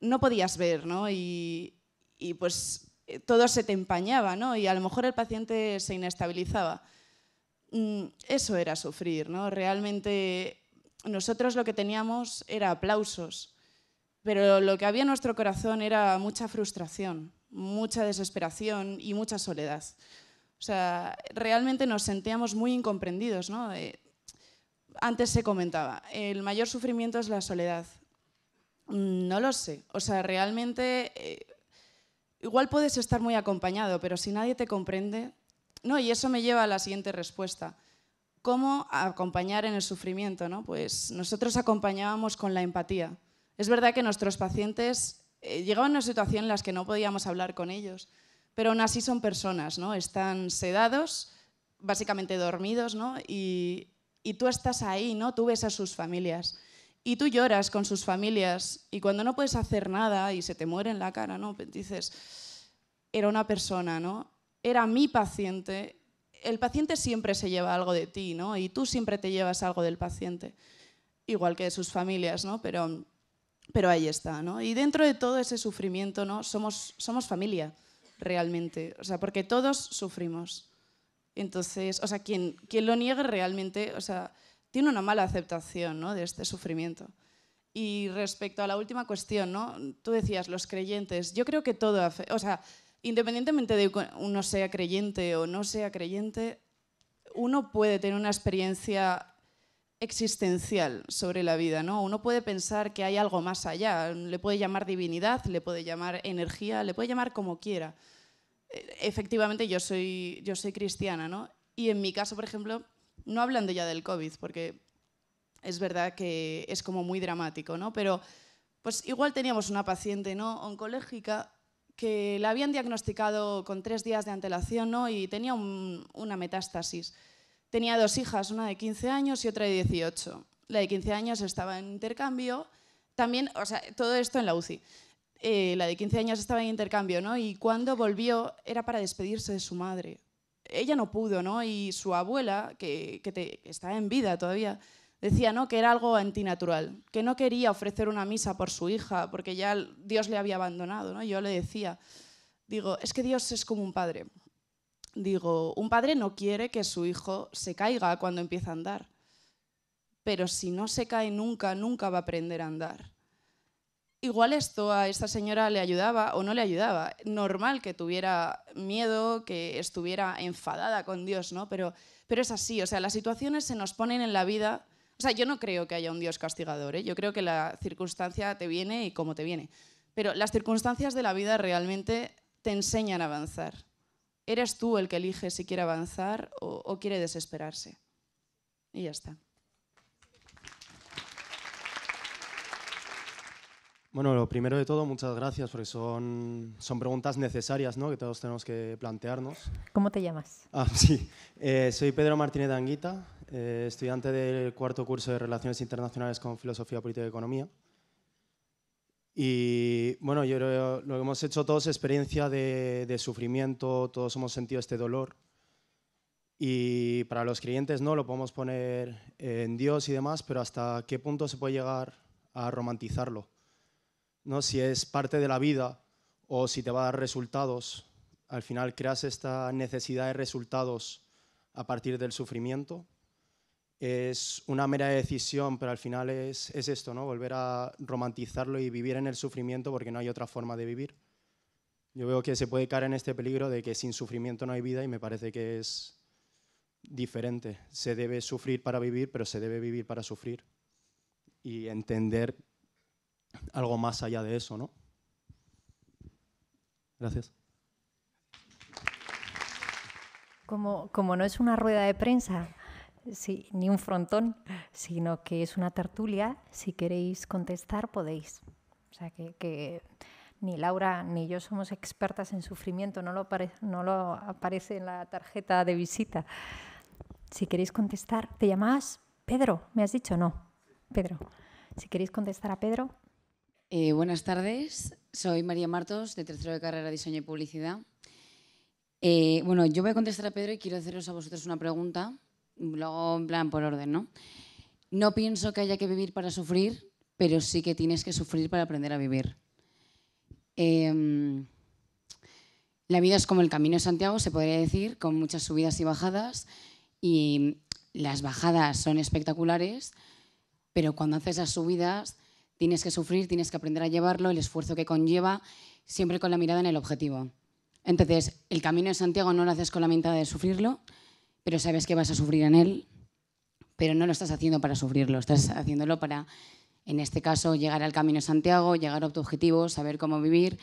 no podías ver, ¿no? Y, y pues eh, todo se te empañaba, ¿no? Y a lo mejor el paciente se inestabilizaba. Mm, eso era sufrir, ¿no? Realmente nosotros lo que teníamos era aplausos, pero lo que había en nuestro corazón era mucha frustración, mucha desesperación y mucha soledad. O sea, realmente nos sentíamos muy incomprendidos, ¿no? Eh, antes se comentaba, el mayor sufrimiento es la soledad. Mm, no lo sé, o sea, realmente eh, igual puedes estar muy acompañado, pero si nadie te comprende, no, y eso me lleva a la siguiente respuesta. ¿Cómo acompañar en el sufrimiento? ¿no? Pues nosotros acompañábamos con la empatía. Es verdad que nuestros pacientes eh, llegaban a una situación en la que no podíamos hablar con ellos, pero aún así son personas, ¿no? Están sedados, básicamente dormidos, ¿no? Y, y tú estás ahí, ¿no? Tú ves a sus familias y tú lloras con sus familias y cuando no puedes hacer nada y se te muere en la cara, ¿no? Pues dices, era una persona, ¿no? era mi paciente, el paciente siempre se lleva algo de ti, ¿no? Y tú siempre te llevas algo del paciente, igual que de sus familias, ¿no? Pero, pero ahí está, ¿no? Y dentro de todo ese sufrimiento, ¿no? Somos, somos familia, realmente, o sea, porque todos sufrimos. Entonces, o sea, quien, quien lo niegue realmente, o sea, tiene una mala aceptación, ¿no? De este sufrimiento. Y respecto a la última cuestión, ¿no? Tú decías, los creyentes, yo creo que todo, o sea, independientemente de uno sea creyente o no sea creyente, uno puede tener una experiencia existencial sobre la vida, ¿no? Uno puede pensar que hay algo más allá, le puede llamar divinidad, le puede llamar energía, le puede llamar como quiera. E, efectivamente, yo soy, yo soy cristiana, ¿no? Y en mi caso, por ejemplo, no hablando ya del COVID, porque es verdad que es como muy dramático, ¿no? Pero pues igual teníamos una paciente, ¿no? Oncológica que la habían diagnosticado con tres días de antelación ¿no? y tenía una metástasis. Tenía dos hijas, una de 15 años y otra de 18. La de 15 años estaba en intercambio, también, o sea, todo esto en la UCI. Eh, la de 15 años estaba en intercambio, ¿no? Y cuando volvió era para despedirse de su madre. Ella no pudo, ¿no? Y su abuela, que, que, que está en vida todavía, decía ¿no? que era algo antinatural, que no quería ofrecer una misa por su hija porque ya Dios le había abandonado. ¿no? Yo le decía, digo, es que Dios es como un padre. Digo, un padre no quiere que su hijo se caiga cuando empieza a andar, pero si no se cae nunca, nunca va a aprender a andar. Igual esto a esta señora le ayudaba o no le ayudaba. Normal que tuviera miedo, que estuviera enfadada con Dios, ¿no? Pero, pero es así, o sea, las situaciones se nos ponen en la vida o sea, yo no creo que haya un Dios castigador, ¿eh? yo creo que la circunstancia te viene y como te viene. Pero las circunstancias de la vida realmente te enseñan a avanzar. Eres tú el que elige si quiere avanzar o, quiere desesperarse. Y ya está. Bueno, lo primero de todo, muchas gracias porque son, son preguntas necesarias ¿no? que todos tenemos que plantearnos. ¿Cómo te llamas? Ah, sí. Eh, soy Pedro Martínez Anguita, eh, estudiante del cuarto curso de Relaciones Internacionales con Filosofía Política y Economía. Y bueno, yo creo lo que hemos hecho todos es experiencia de, sufrimiento, todos hemos sentido este dolor. Y para los creyentes no, lo podemos poner en Dios y demás, pero ¿hasta qué punto se puede llegar a romantizarlo? ¿No? Si es parte de la vida o si te va a dar resultados, al final creas esta necesidad de resultados a partir del sufrimiento es una mera decisión, pero al final es, esto, ¿no? Volver a romantizarlo y vivir en el sufrimiento porque no hay otra forma de vivir. Yo veo que se puede caer en este peligro de que sin sufrimiento no hay vida y me parece que es diferente. Se debe sufrir para vivir, pero se debe vivir para sufrir y entender algo más allá de eso, ¿no? Gracias. como no es una rueda de prensa, sí, ni un frontón, sino que es una tertulia. Si queréis contestar, podéis. O sea, que, ni Laura ni yo somos expertas en sufrimiento, no lo, aparece en la tarjeta de visita. Si queréis contestar, ¿te llamás Pedro? ¿Me has dicho? No, Pedro. Si queréis contestar a Pedro. Eh, buenas tardes, soy María Martos, de tercero de carrera de Diseño y Publicidad. Eh, bueno, yo voy a contestar a Pedro y quiero haceros a vosotros una pregunta luego en plan por orden, ¿no? No pienso que haya que vivir para sufrir, pero sí que tienes que sufrir para aprender a vivir. Em, la vida es como el camino de Santiago, se podría decir, con muchas subidas y bajadas, y las bajadas son espectaculares, pero cuando haces las subidas tienes que sufrir, tienes que aprender a llevarlo, el esfuerzo que conlleva, siempre con la mirada en el objetivo. Entonces, el camino de Santiago no lo haces con la mentada de sufrirlo, pero sabes que vas a sufrir en él, pero no lo estás haciendo para sufrirlo, estás haciéndolo para, en este caso, llegar al camino de Santiago, llegar a tu objetivo, saber cómo vivir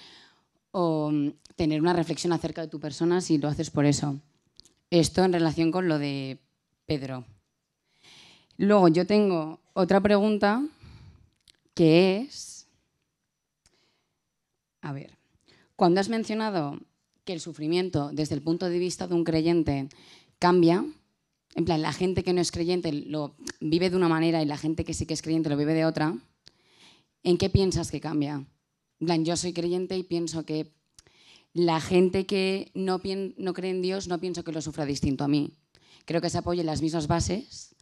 o mm, tener una reflexión acerca de tu persona si lo haces por eso. Esto en relación con lo de Pedro. Luego yo tengo otra pregunta que es, a ver, cuando has mencionado que el sufrimiento desde el punto de vista de un creyente cambia. En plan, la gente que no es creyente lo vive de una manera y la gente que sí que es creyente lo vive de otra. ¿En qué piensas que cambia? plan, yo soy creyente y pienso que la gente que no, no cree en Dios no pienso que lo sufra distinto a mí. Creo que se apoya en las mismas bases,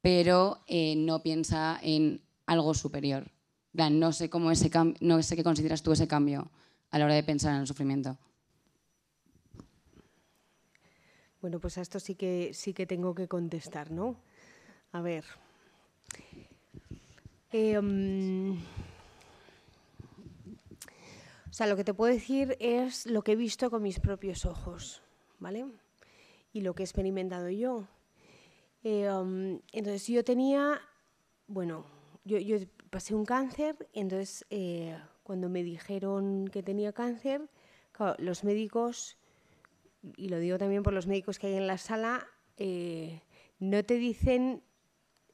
pero eh, no piensa en algo superior. plan, no sé, cómo ese no sé qué consideras tú ese cambio a la hora de pensar en el sufrimiento. Bueno, pues a esto sí que sí que tengo que contestar, ¿no? A ver. Em, o sea, lo que te puedo decir es lo que he visto con mis propios ojos, ¿vale? Y lo que he experimentado yo. Em, entonces yo tenía, bueno, yo, pasé un cáncer, entonces eh, cuando me dijeron que tenía cáncer, los médicos y lo digo también por los médicos que hay en la sala, eh, no te dicen,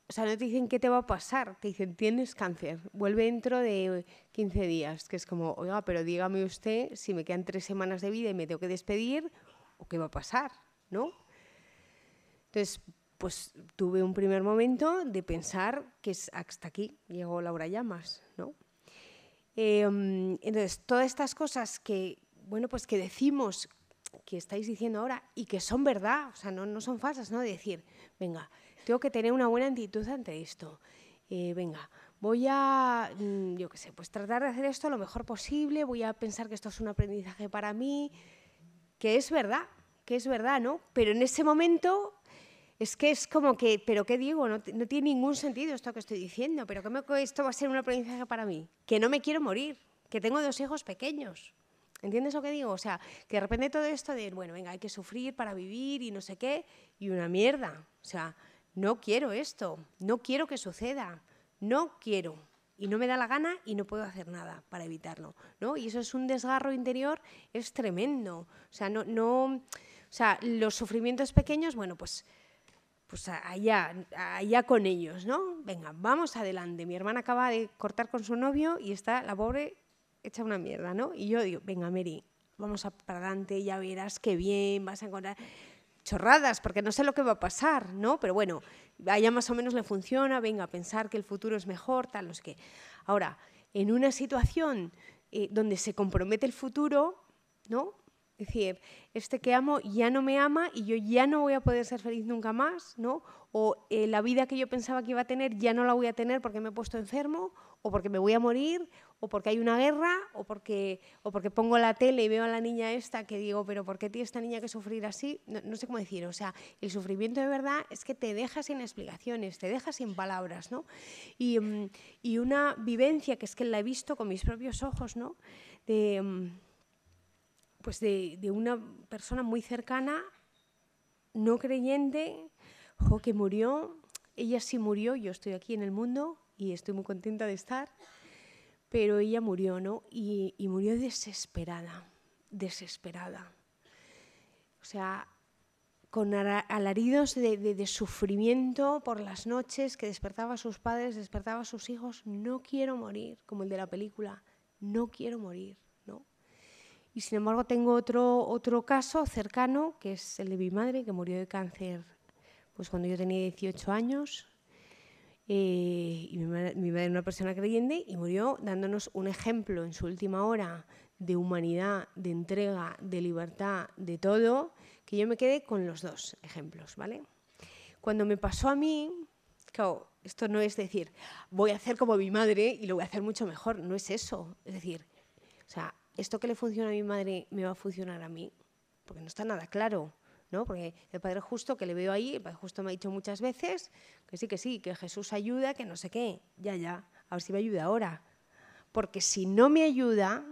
o sea, no te dicen qué te va a pasar, te dicen tienes cáncer, vuelve dentro de 15 días, que es como, oiga, pero dígame usted si me quedan tres semanas de vida y me tengo que despedir, o qué va a pasar, ¿no? Entonces, pues tuve un primer momento de pensar que es hasta aquí llegó Laura Llamas, ¿no? Em, entonces, todas estas cosas que, bueno, pues que decimos que estáis diciendo ahora y que son verdad, o sea, no, no son falsas, ¿no? De decir, venga, tengo que tener una buena actitud ante esto. Eh, venga, voy a, mm, yo qué sé, pues tratar de hacer esto lo mejor posible, voy a pensar que esto es un aprendizaje para mí, que es verdad, que es verdad, ¿no? Pero en ese momento es que es como que, pero ¿qué digo? No, no tiene ningún sentido esto que estoy diciendo, pero ¿cómo esto va a ser un aprendizaje para mí? Que no me quiero morir, que tengo dos hijos pequeños. ¿Entiendes lo que digo? O sea, que de repente todo esto de, bueno, venga, hay que sufrir para vivir y no sé qué, y una mierda. O sea, no quiero esto, no quiero que suceda, no quiero. Y no me da la gana y no puedo hacer nada para evitarlo. ¿no? Y eso es un desgarro interior, es tremendo. O sea, no, no, o sea, los sufrimientos pequeños, bueno, pues pues allá, allá con ellos, ¿no? Venga, vamos adelante. Mi hermana acaba de cortar con su novio y está la pobre Echa una mierda, ¿no? Y yo digo, venga, Mary, vamos para adelante, ya verás qué bien, vas a encontrar chorradas, porque no sé lo que va a pasar, ¿no? Pero bueno, allá más o menos le funciona, venga, a pensar que el futuro es mejor, tal, los que. Ahora, en una situación eh, donde se compromete el futuro, ¿no? Es decir, este que amo ya no me ama y yo ya no voy a poder ser feliz nunca más, ¿no? O eh, la vida que yo pensaba que iba a tener ya no la voy a tener porque me he puesto enfermo o porque me voy a morir o porque hay una guerra, o porque, o porque pongo la tele y veo a la niña esta que digo, pero ¿por qué tiene esta niña que sufrir así? No, sé cómo decir, o sea, el sufrimiento de verdad es que te deja sin explicaciones, te deja sin palabras, ¿no? Y, mm, una vivencia que es que la he visto con mis propios ojos, ¿no? De, mm, pues de, una persona muy cercana, no creyente, que murió, ella sí murió, yo estoy aquí en el mundo y estoy muy contenta de estar pero ella murió, ¿no? Y, murió desesperada, desesperada. O sea, con alaridos de, sufrimiento por las noches que despertaba a sus padres, despertaba a sus hijos, no quiero morir, como el de la película, no quiero morir, ¿no? Y sin embargo tengo otro, otro caso cercano, que es el de mi madre, que murió de cáncer pues cuando yo tenía 18 años, eh, y mi madre, era una persona creyente y murió dándonos un ejemplo en su última hora de humanidad, de entrega, de libertad, de todo, que yo me quedé con los dos ejemplos, ¿vale? Cuando me pasó a mí, esto no es decir, voy a hacer como mi madre y lo voy a hacer mucho mejor, no es eso. Es decir, o sea, esto que le funciona a mi madre me va a funcionar a mí, porque no está nada claro. Porque el Padre Justo que le veo ahí, el Padre Justo me ha dicho muchas veces que sí, que sí, que Jesús ayuda, que no sé qué, ya, ya, a ver si me ayuda ahora. Porque si no me ayuda,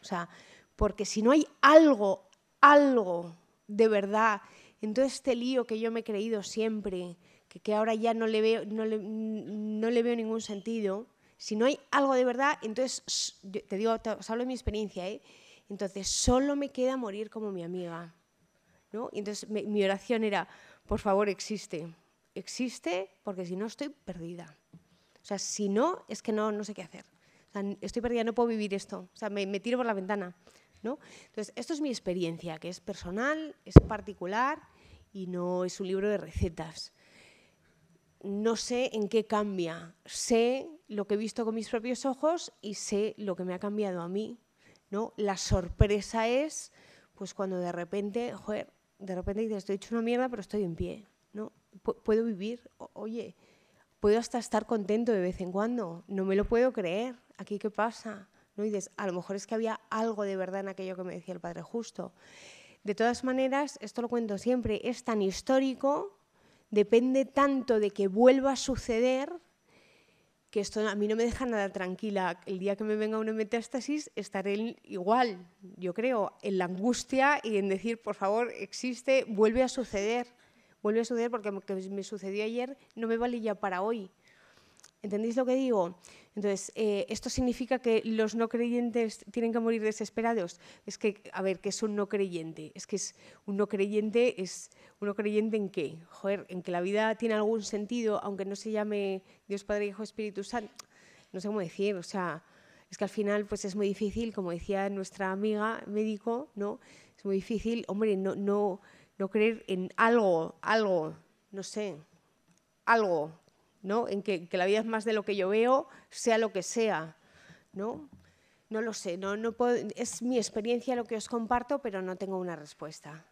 o sea, porque si no hay algo, algo de verdad en todo este lío que yo me he creído siempre, que, que ahora ya no le, veo, no le, veo ningún sentido, si no hay algo de verdad, entonces, te digo, os hablo de mi experiencia, ¿eh? entonces solo me queda morir como mi amiga. Y entonces mi oración era, por favor, existe, existe, porque si no estoy perdida. O sea, si no, es que no, no sé qué hacer. estoy perdida, no puedo vivir esto. O sea, me, tiro por la ventana. ¿no? Entonces, esto es mi experiencia, que es personal, es particular y no es un libro de recetas. No sé en qué cambia. Sé lo que he visto con mis propios ojos y sé lo que me ha cambiado a mí. ¿no? La sorpresa es pues cuando de repente, joder, de repente dices, estoy hecho una mierda, pero estoy en pie, ¿no? puedo vivir, oye, puedo hasta estar contento de vez en cuando, no me lo puedo creer, aquí qué pasa, ¿no? dices, a lo mejor es que había algo de verdad en aquello que me decía el Padre Justo. De todas maneras, esto lo cuento siempre, es tan histórico, depende tanto de que vuelva a suceder que esto a mí no me deja nada tranquila. El día que me venga una metástasis estaré igual, yo creo, en la angustia y en decir, por favor, existe, vuelve a suceder, vuelve a suceder porque lo que me sucedió ayer no me vale ya para hoy. ¿Entendéis lo que digo? Entonces, eh, ¿esto significa que los no creyentes tienen que morir desesperados? Es que, a ver, ¿qué es un no creyente? Es que es un no creyente es un no creyente en qué? Joder, en que la vida tiene algún sentido, aunque no se llame Dios Padre, Hijo, Espíritu Santo. No sé cómo decir, o sea, es que al final pues es muy difícil, como decía nuestra amiga médico, ¿no? Es muy difícil, hombre, no, no, no creer en algo, algo, no sé, algo, en que, la vida es más de lo que yo veo, sea lo que sea, ¿no? No lo sé, no, no es mi experiencia lo que os comparto, pero no tengo una respuesta.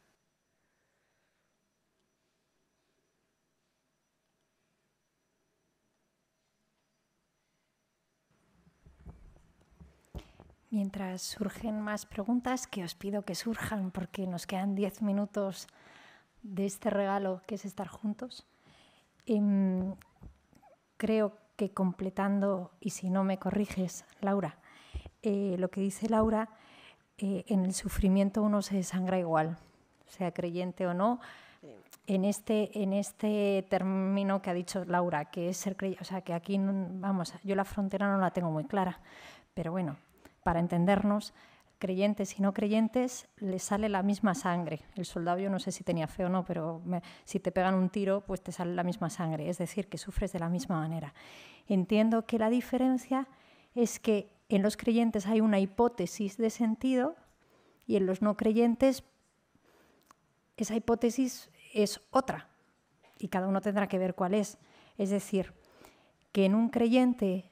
Mientras surgen más preguntas, que os pido que surjan porque nos quedan 10 minutos de este regalo que es estar juntos, em, creo que completando, y si no me corriges, Laura, eh, lo que dice Laura, eh, en el sufrimiento uno se desangra igual, sea creyente o no. En este, en este término que ha dicho Laura, que es ser creyente, o sea, que aquí, vamos, yo la frontera no la tengo muy clara, pero bueno, para entendernos, creyentes y no creyentes, les sale la misma sangre. El soldado yo no sé si tenía fe o no, pero si te pegan un tiro, pues te sale la misma sangre, es decir, que sufres de la misma manera. Entiendo que la diferencia es que en los creyentes hay una hipótesis de sentido y en los no creyentes esa hipótesis es otra y cada uno tendrá que ver cuál es. Es decir, que en un creyente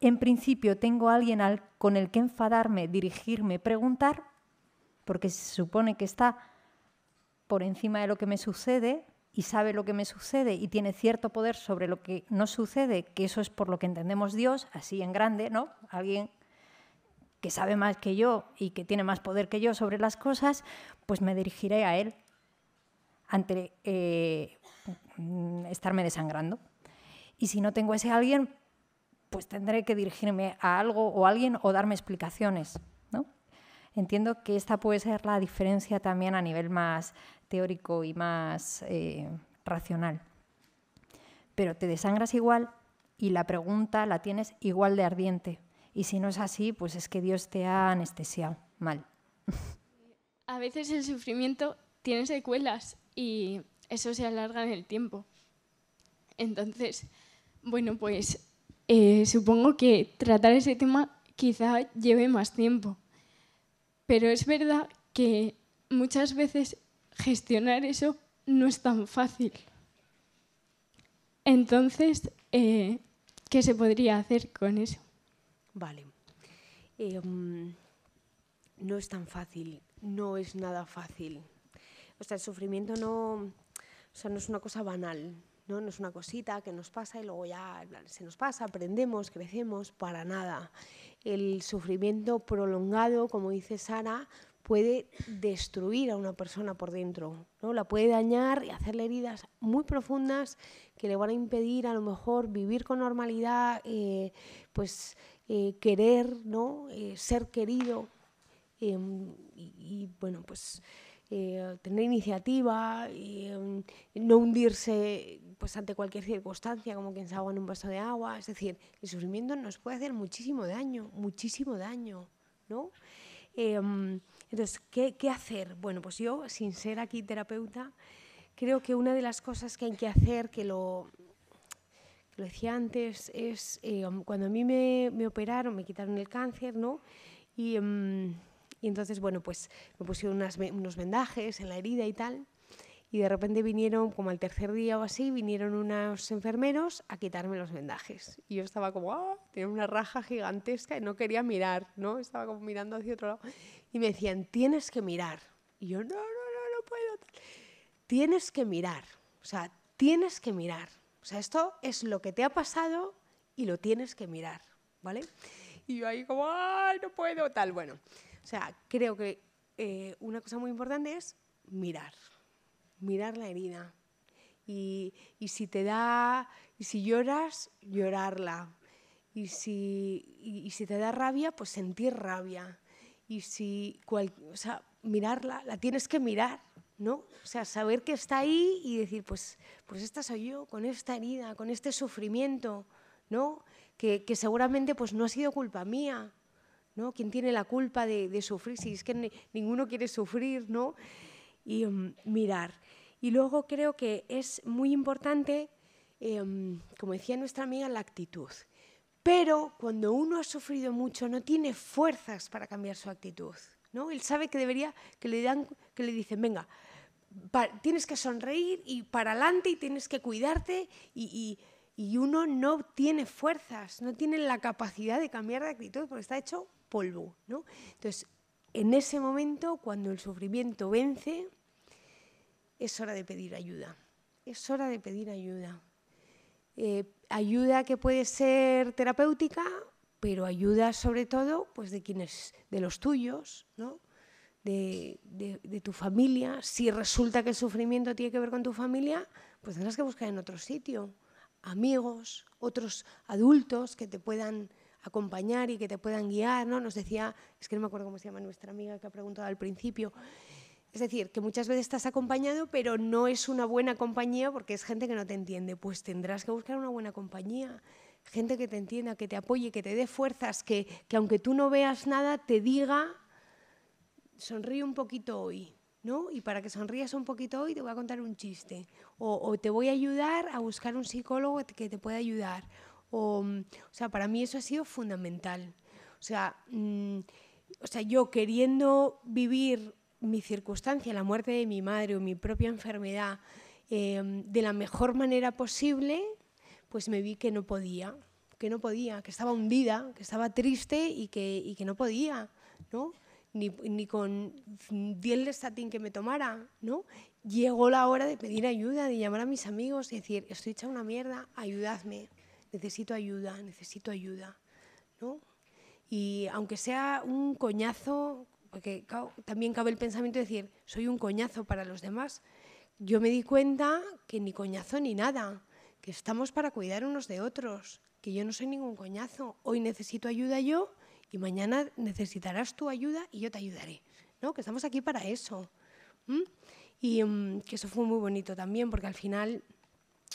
en principio tengo a alguien con el que enfadarme, dirigirme, preguntar, porque se supone que está por encima de lo que me sucede y sabe lo que me sucede y tiene cierto poder sobre lo que no sucede, que eso es por lo que entendemos Dios, así en grande, ¿no? Alguien que sabe más que yo y que tiene más poder que yo sobre las cosas, pues me dirigiré a él ante eh, mm, estarme desangrando. Y si no tengo ese alguien, pues tendré que dirigirme a algo o a alguien o darme explicaciones. ¿no? Entiendo que esta puede ser la diferencia también a nivel más teórico y más eh, racional. Pero te desangras igual y la pregunta la tienes igual de ardiente. Y si no es así, pues es que Dios te ha anestesiado mal. A veces el sufrimiento tiene secuelas y eso se alarga en el tiempo. Entonces, bueno, pues eh, supongo que tratar ese tema quizá lleve más tiempo. Pero es verdad que muchas veces gestionar eso no es tan fácil. Entonces, eh, ¿qué se podría hacer con eso? Vale. Em, no es tan fácil, no es nada fácil. O sea, el sufrimiento no, sea, no es una cosa banal, ¿no? es una cosita que nos pasa y luego ya se nos pasa, aprendemos, crecemos, para nada. El sufrimiento prolongado, como dice Sara, puede destruir a una persona por dentro, ¿no? La puede dañar y hacerle heridas muy profundas que le van a impedir a lo mejor vivir con normalidad, eh, pues eh, querer, ¿no? Eh, ser querido em, y, bueno, pues tener iniciativa, y, em, no hundirse pues ante cualquier circunstancia, como quien se agua en un vaso de agua. Es decir, el sufrimiento nos puede hacer muchísimo daño, muchísimo daño, ¿no? Em, entonces, ¿qué, hacer? Bueno, pues yo, sin ser aquí terapeuta, creo que una de las cosas que hay que hacer, que lo, decía antes, es em, cuando a mí me, operaron, me quitaron el cáncer, ¿no? Y, em, entonces, bueno, pues me pusieron unos vendajes en la herida y tal y de repente vinieron, como al tercer día o así, vinieron unos enfermeros a quitarme los vendajes. Y yo estaba como, ¡ah! Tenía una raja gigantesca y no quería mirar, ¿no? Estaba como mirando hacia otro lado. Y me decían, tienes que mirar. Y yo, no, no, no, no puedo. Tienes que mirar. O sea, tienes que mirar. O sea, esto es lo que te ha pasado y lo tienes que mirar, ¿vale? Y yo ahí como, ¡ay, ah, no puedo! Tal, bueno. O sea, creo que eh, una cosa muy importante es mirar mirar la herida. Y, si te da, y si lloras, llorarla. Y si, y, si te da rabia, pues sentir rabia. Y si o sea, mirarla, la tienes que mirar, ¿no? O sea, saber que está ahí y decir, pues, pues esta soy yo, con esta herida, con este sufrimiento, ¿no? Que, seguramente pues no ha sido culpa mía, ¿no? ¿Quién tiene la culpa de, sufrir? Si es que ninguno quiere sufrir, ¿no? Y mm, mirar. Y luego creo que es muy importante, em, como decía nuestra amiga, la actitud. Pero cuando uno ha sufrido mucho no tiene fuerzas para cambiar su actitud. ¿no? Él sabe que debería, que le, dan, que le dicen, venga, tienes que sonreír y para adelante y tienes que cuidarte y, uno no tiene fuerzas, no tiene la capacidad de cambiar de actitud porque está hecho polvo. ¿no? Entonces, en ese momento, cuando el sufrimiento vence, es hora de pedir ayuda. Es hora de pedir ayuda. Eh, ayuda que puede ser terapéutica, pero ayuda sobre todo pues, de quienes, de los tuyos, ¿no? de, tu familia. Si resulta que el sufrimiento tiene que ver con tu familia, pues tendrás que buscar en otro sitio amigos, otros adultos que te puedan acompañar y que te puedan guiar, ¿no? Nos decía, es que no me acuerdo cómo se llama nuestra amiga que ha preguntado al principio, es decir, que muchas veces estás acompañado, pero no es una buena compañía porque es gente que no te entiende. Pues tendrás que buscar una buena compañía, gente que te entienda, que te apoye, que te dé fuerzas, que, aunque tú no veas nada, te diga, sonríe un poquito hoy. ¿No? Y para que sonrías un poquito hoy te voy a contar un chiste. O, te voy a ayudar a buscar un psicólogo que te pueda ayudar. O, mm, sea, para mí eso ha sido fundamental. O sea, mm, o sea, yo queriendo vivir mi circunstancia, la muerte de mi madre o mi propia enfermedad, eh, de la mejor manera posible, pues me vi que no podía, que no podía, que estaba hundida, que estaba triste y que, que no podía, ¿no? Ni, con 10 de satín que me tomara, ¿no? Llegó la hora de pedir ayuda, de llamar a mis amigos y decir, estoy hecha una mierda, ayudadme, necesito ayuda, necesito ayuda, ¿no? Y aunque sea un coñazo porque también cabe el pensamiento de decir, soy un coñazo para los demás. Yo me di cuenta que ni coñazo ni nada, que estamos para cuidar unos de otros, que yo no soy ningún coñazo. Hoy necesito ayuda yo y mañana necesitarás tu ayuda y yo te ayudaré. ¿no? Que estamos aquí para eso. Y mm, que eso fue muy bonito también, porque al final,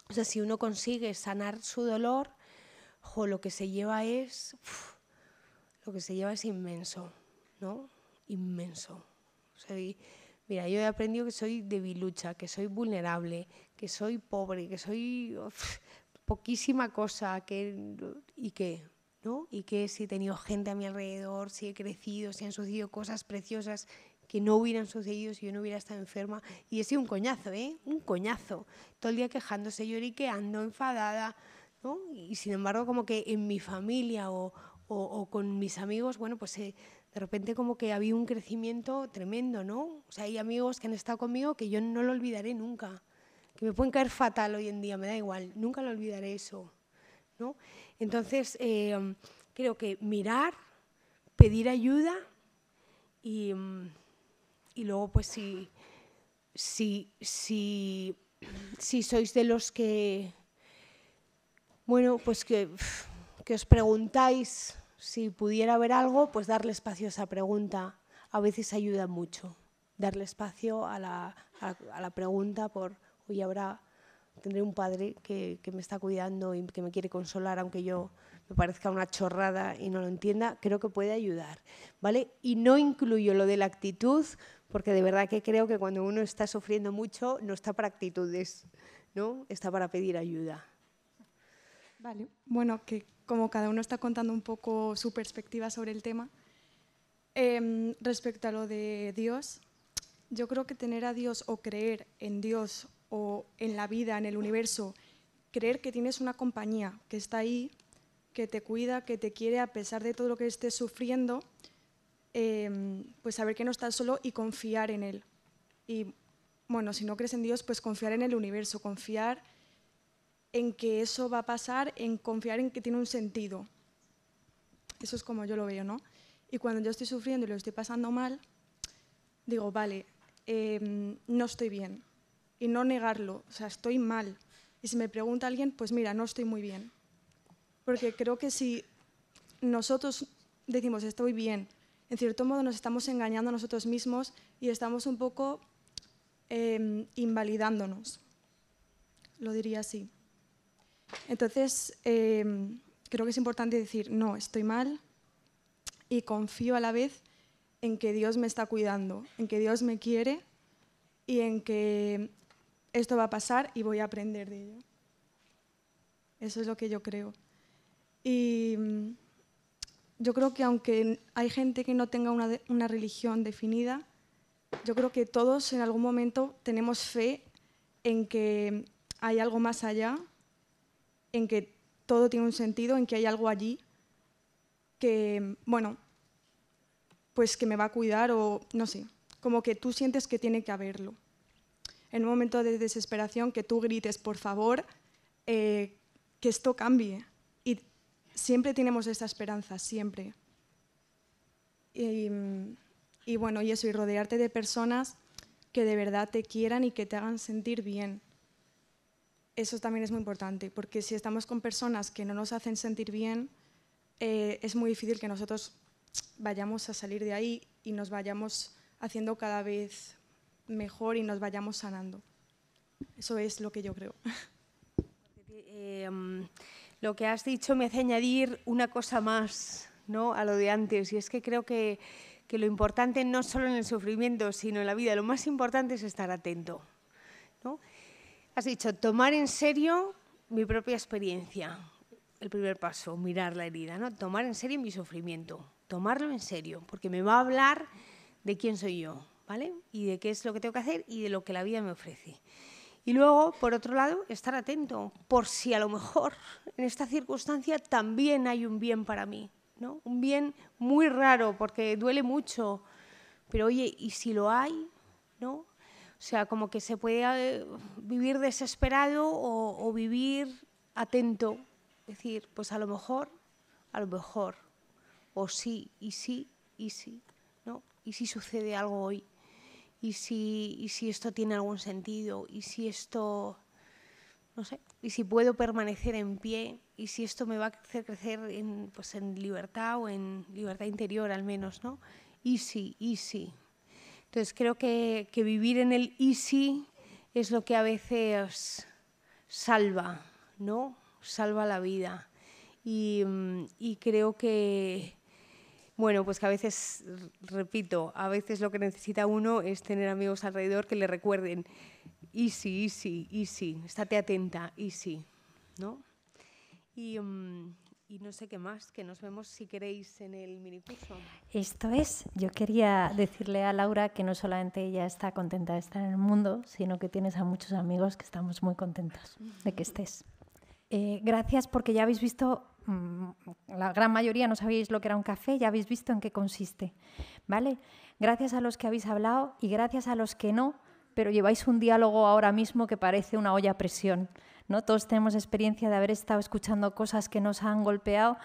o sea, si uno consigue sanar su dolor, lo que se lleva es. lo que se lleva es inmenso, ¿no? inmenso. mira, yo he aprendido que soy debilucha, que soy vulnerable, que soy pobre, que soy poquísima cosa, que, y que, ¿no? Y que si he tenido gente a mi alrededor, si he crecido, si han sucedido cosas preciosas que no hubieran sucedido si yo no hubiera estado enferma. Y he sido un coñazo, ¿eh? Un coñazo. Todo el día quejándose, lloriqueando, enfadada, ¿no? Y sin embargo, como que en mi familia o, con mis amigos, bueno, pues de repente como que había un crecimiento tremendo, ¿no? O sea, hay amigos que han estado conmigo que yo no lo olvidaré nunca, que me pueden caer fatal hoy en día, me da igual, nunca lo olvidaré eso, ¿no? Entonces, eh, creo que mirar, pedir ayuda y, mm, luego pues si, si sois de los que, bueno, pues que, que os preguntáis si pudiera haber algo, pues darle espacio a esa pregunta. A veces ayuda mucho. Darle espacio a la, pregunta por, hoy ahora tendré un padre que, que, me está cuidando y que me quiere consolar, aunque yo me parezca una chorrada y no lo entienda, creo que puede ayudar. ¿vale? Y no incluyo lo de la actitud, porque de verdad que creo que cuando uno está sufriendo mucho, no está para actitudes, ¿no? está para pedir ayuda. Vale, bueno, que como cada uno está contando un poco su perspectiva sobre el tema. Em, respecto a lo de Dios, yo creo que tener a Dios o creer en Dios o en la vida, en el universo, creer que tienes una compañía que está ahí, que te cuida, que te quiere a pesar de todo lo que estés sufriendo, em, pues saber que no estás solo y confiar en Él. Y bueno, si no crees en Dios, pues confiar en el universo, confiar en que eso va a pasar, en confiar en que tiene un sentido. Eso es como yo lo veo, ¿no? Y cuando yo estoy sufriendo y lo estoy pasando mal, digo, vale, em, no estoy bien. Y no negarlo, o sea, estoy mal. Y si me pregunta alguien, pues mira, no estoy muy bien. Porque creo que si nosotros decimos estoy bien, en cierto modo nos estamos engañando a nosotros mismos y estamos un poco em, invalidándonos. Lo diría así. Entonces, em, creo que es importante decir, no, estoy mal y confío a la vez en que Dios me está cuidando, en que Dios me quiere y en que esto va a pasar y voy a aprender de ello. Eso es lo que yo creo. Y mm, yo creo que aunque hay gente que no tenga una religión definida, yo creo que todos en algún momento tenemos fe en que hay algo más allá en que todo tiene un sentido, en que hay algo allí que, bueno, pues que me va a cuidar o no sé, como que tú sientes que tiene que haberlo. En un momento de desesperación que tú grites, por favor, eh, que esto cambie. Y siempre tenemos esa esperanza, siempre. Y, y bueno, y eso, y rodearte de personas que de verdad te quieran y que te hagan sentir bien eso también es muy importante, porque si estamos con personas que no nos hacen sentir bien, eh, es muy difícil que nosotros vayamos a salir de ahí y nos vayamos haciendo cada vez mejor y nos vayamos sanando. Eso es lo que yo creo. Eh, em, lo que has dicho me hace añadir una cosa más ¿no? a lo de antes, y es que creo que, que lo importante no solo en el sufrimiento, sino en la vida, lo más importante es estar atento. ¿no? Has dicho, tomar en serio mi propia experiencia. El primer paso, mirar la herida, ¿no? Tomar en serio mi sufrimiento, tomarlo en serio, porque me va a hablar de quién soy yo, ¿vale? Y de qué es lo que tengo que hacer y de lo que la vida me ofrece. Y luego, por otro lado, estar atento, por si a lo mejor en esta circunstancia también hay un bien para mí, ¿no? Un bien muy raro porque duele mucho, pero oye, ¿y si lo hay? ¿No? O sea, como que se puede eh, vivir desesperado o, vivir atento. Es decir, pues a lo mejor, a lo mejor, o sí, y sí, y sí, ¿no? Y si sucede algo hoy, y si, y si esto tiene algún sentido, y si esto, no sé, y si puedo permanecer en pie, y si esto me va a hacer crecer en, pues en libertad o en libertad interior al menos, ¿no? Y sí, y sí, entonces creo que, vivir en el easy es lo que a veces salva, ¿no? Salva la vida. Y, y, creo que, bueno, pues que a veces, repito, a veces lo que necesita uno es tener amigos alrededor que le recuerden, easy, easy, easy, estate atenta, easy, ¿no? Y, mm, y no sé qué más, que nos vemos si queréis en el minicurso. Esto es, yo quería decirle a Laura que no solamente ella está contenta de estar en el mundo, sino que tienes a muchos amigos que estamos muy contentos de que estés. Eh, gracias porque ya habéis visto, mm, la gran mayoría no sabéis lo que era un café, ya habéis visto en qué consiste, ¿vale? Gracias a los que habéis hablado y gracias a los que no, pero lleváis un diálogo ahora mismo que parece una olla a presión. ¿no? Todos tenemos experiencia de haber estado escuchando cosas que nos han golpeado,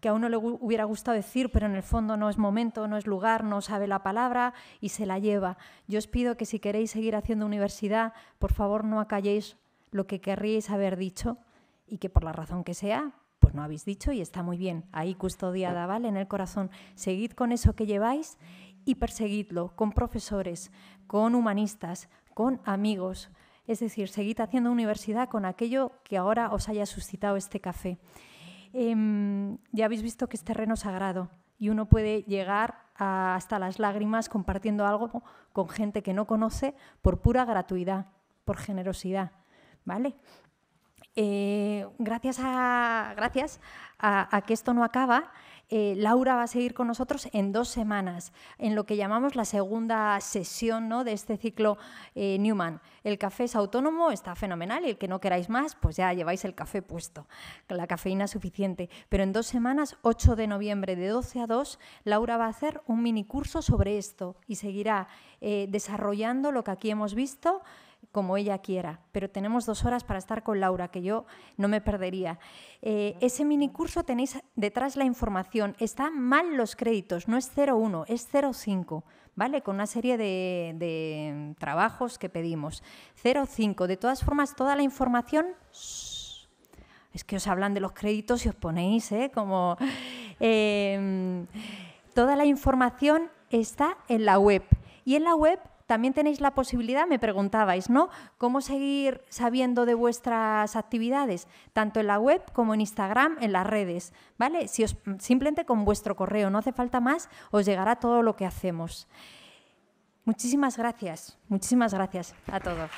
que a uno le hubiera gustado decir, pero en el fondo no es momento, no es lugar, no sabe la palabra y se la lleva. Yo os pido que si queréis seguir haciendo universidad, por favor no acalléis lo que querríais haber dicho y que por la razón que sea, pues no habéis dicho y está muy bien, ahí custodiada, ¿vale? En el corazón. Seguid con eso que lleváis y perseguidlo con profesores, con humanistas, con amigos, es decir, seguid haciendo universidad con aquello que ahora os haya suscitado este café. Em, ya habéis visto que es terreno sagrado y uno puede llegar hasta las lágrimas compartiendo algo con gente que no conoce por pura gratuidad, por generosidad. ¿Vale? Eh, gracias, a, gracias a, a que esto no acaba, eh, Laura va a seguir con nosotros en dos semanas, en lo que llamamos la segunda sesión de este ciclo eh, Newman. El café es autónomo, está fenomenal, y el que no queráis más, pues ya lleváis el café puesto, la cafeína suficiente. Pero en dos semanas, 8 de noviembre, de 12 a 2, Laura va a hacer un mini curso sobre esto y seguirá eh, desarrollando lo que aquí hemos visto como ella quiera, pero tenemos dos horas para estar con Laura, que yo no me perdería. Eh, ese ese curso tenéis detrás la información. Están mal los créditos, no es 01, es 05, ¿vale? Con una serie de, trabajos que pedimos. 05. De todas formas, toda la información... Es que os hablan de los créditos y os ponéis, ¿eh? Como... Em, toda la información está en la web. Y en la web también tenéis la posibilidad, me preguntabais, ¿no? ¿Cómo seguir sabiendo de vuestras actividades? Tanto en la web como en Instagram, en las redes, ¿vale? Si os, simplemente con vuestro correo, no hace falta más, os llegará todo lo que hacemos. Muchísimas gracias, muchísimas gracias a todos.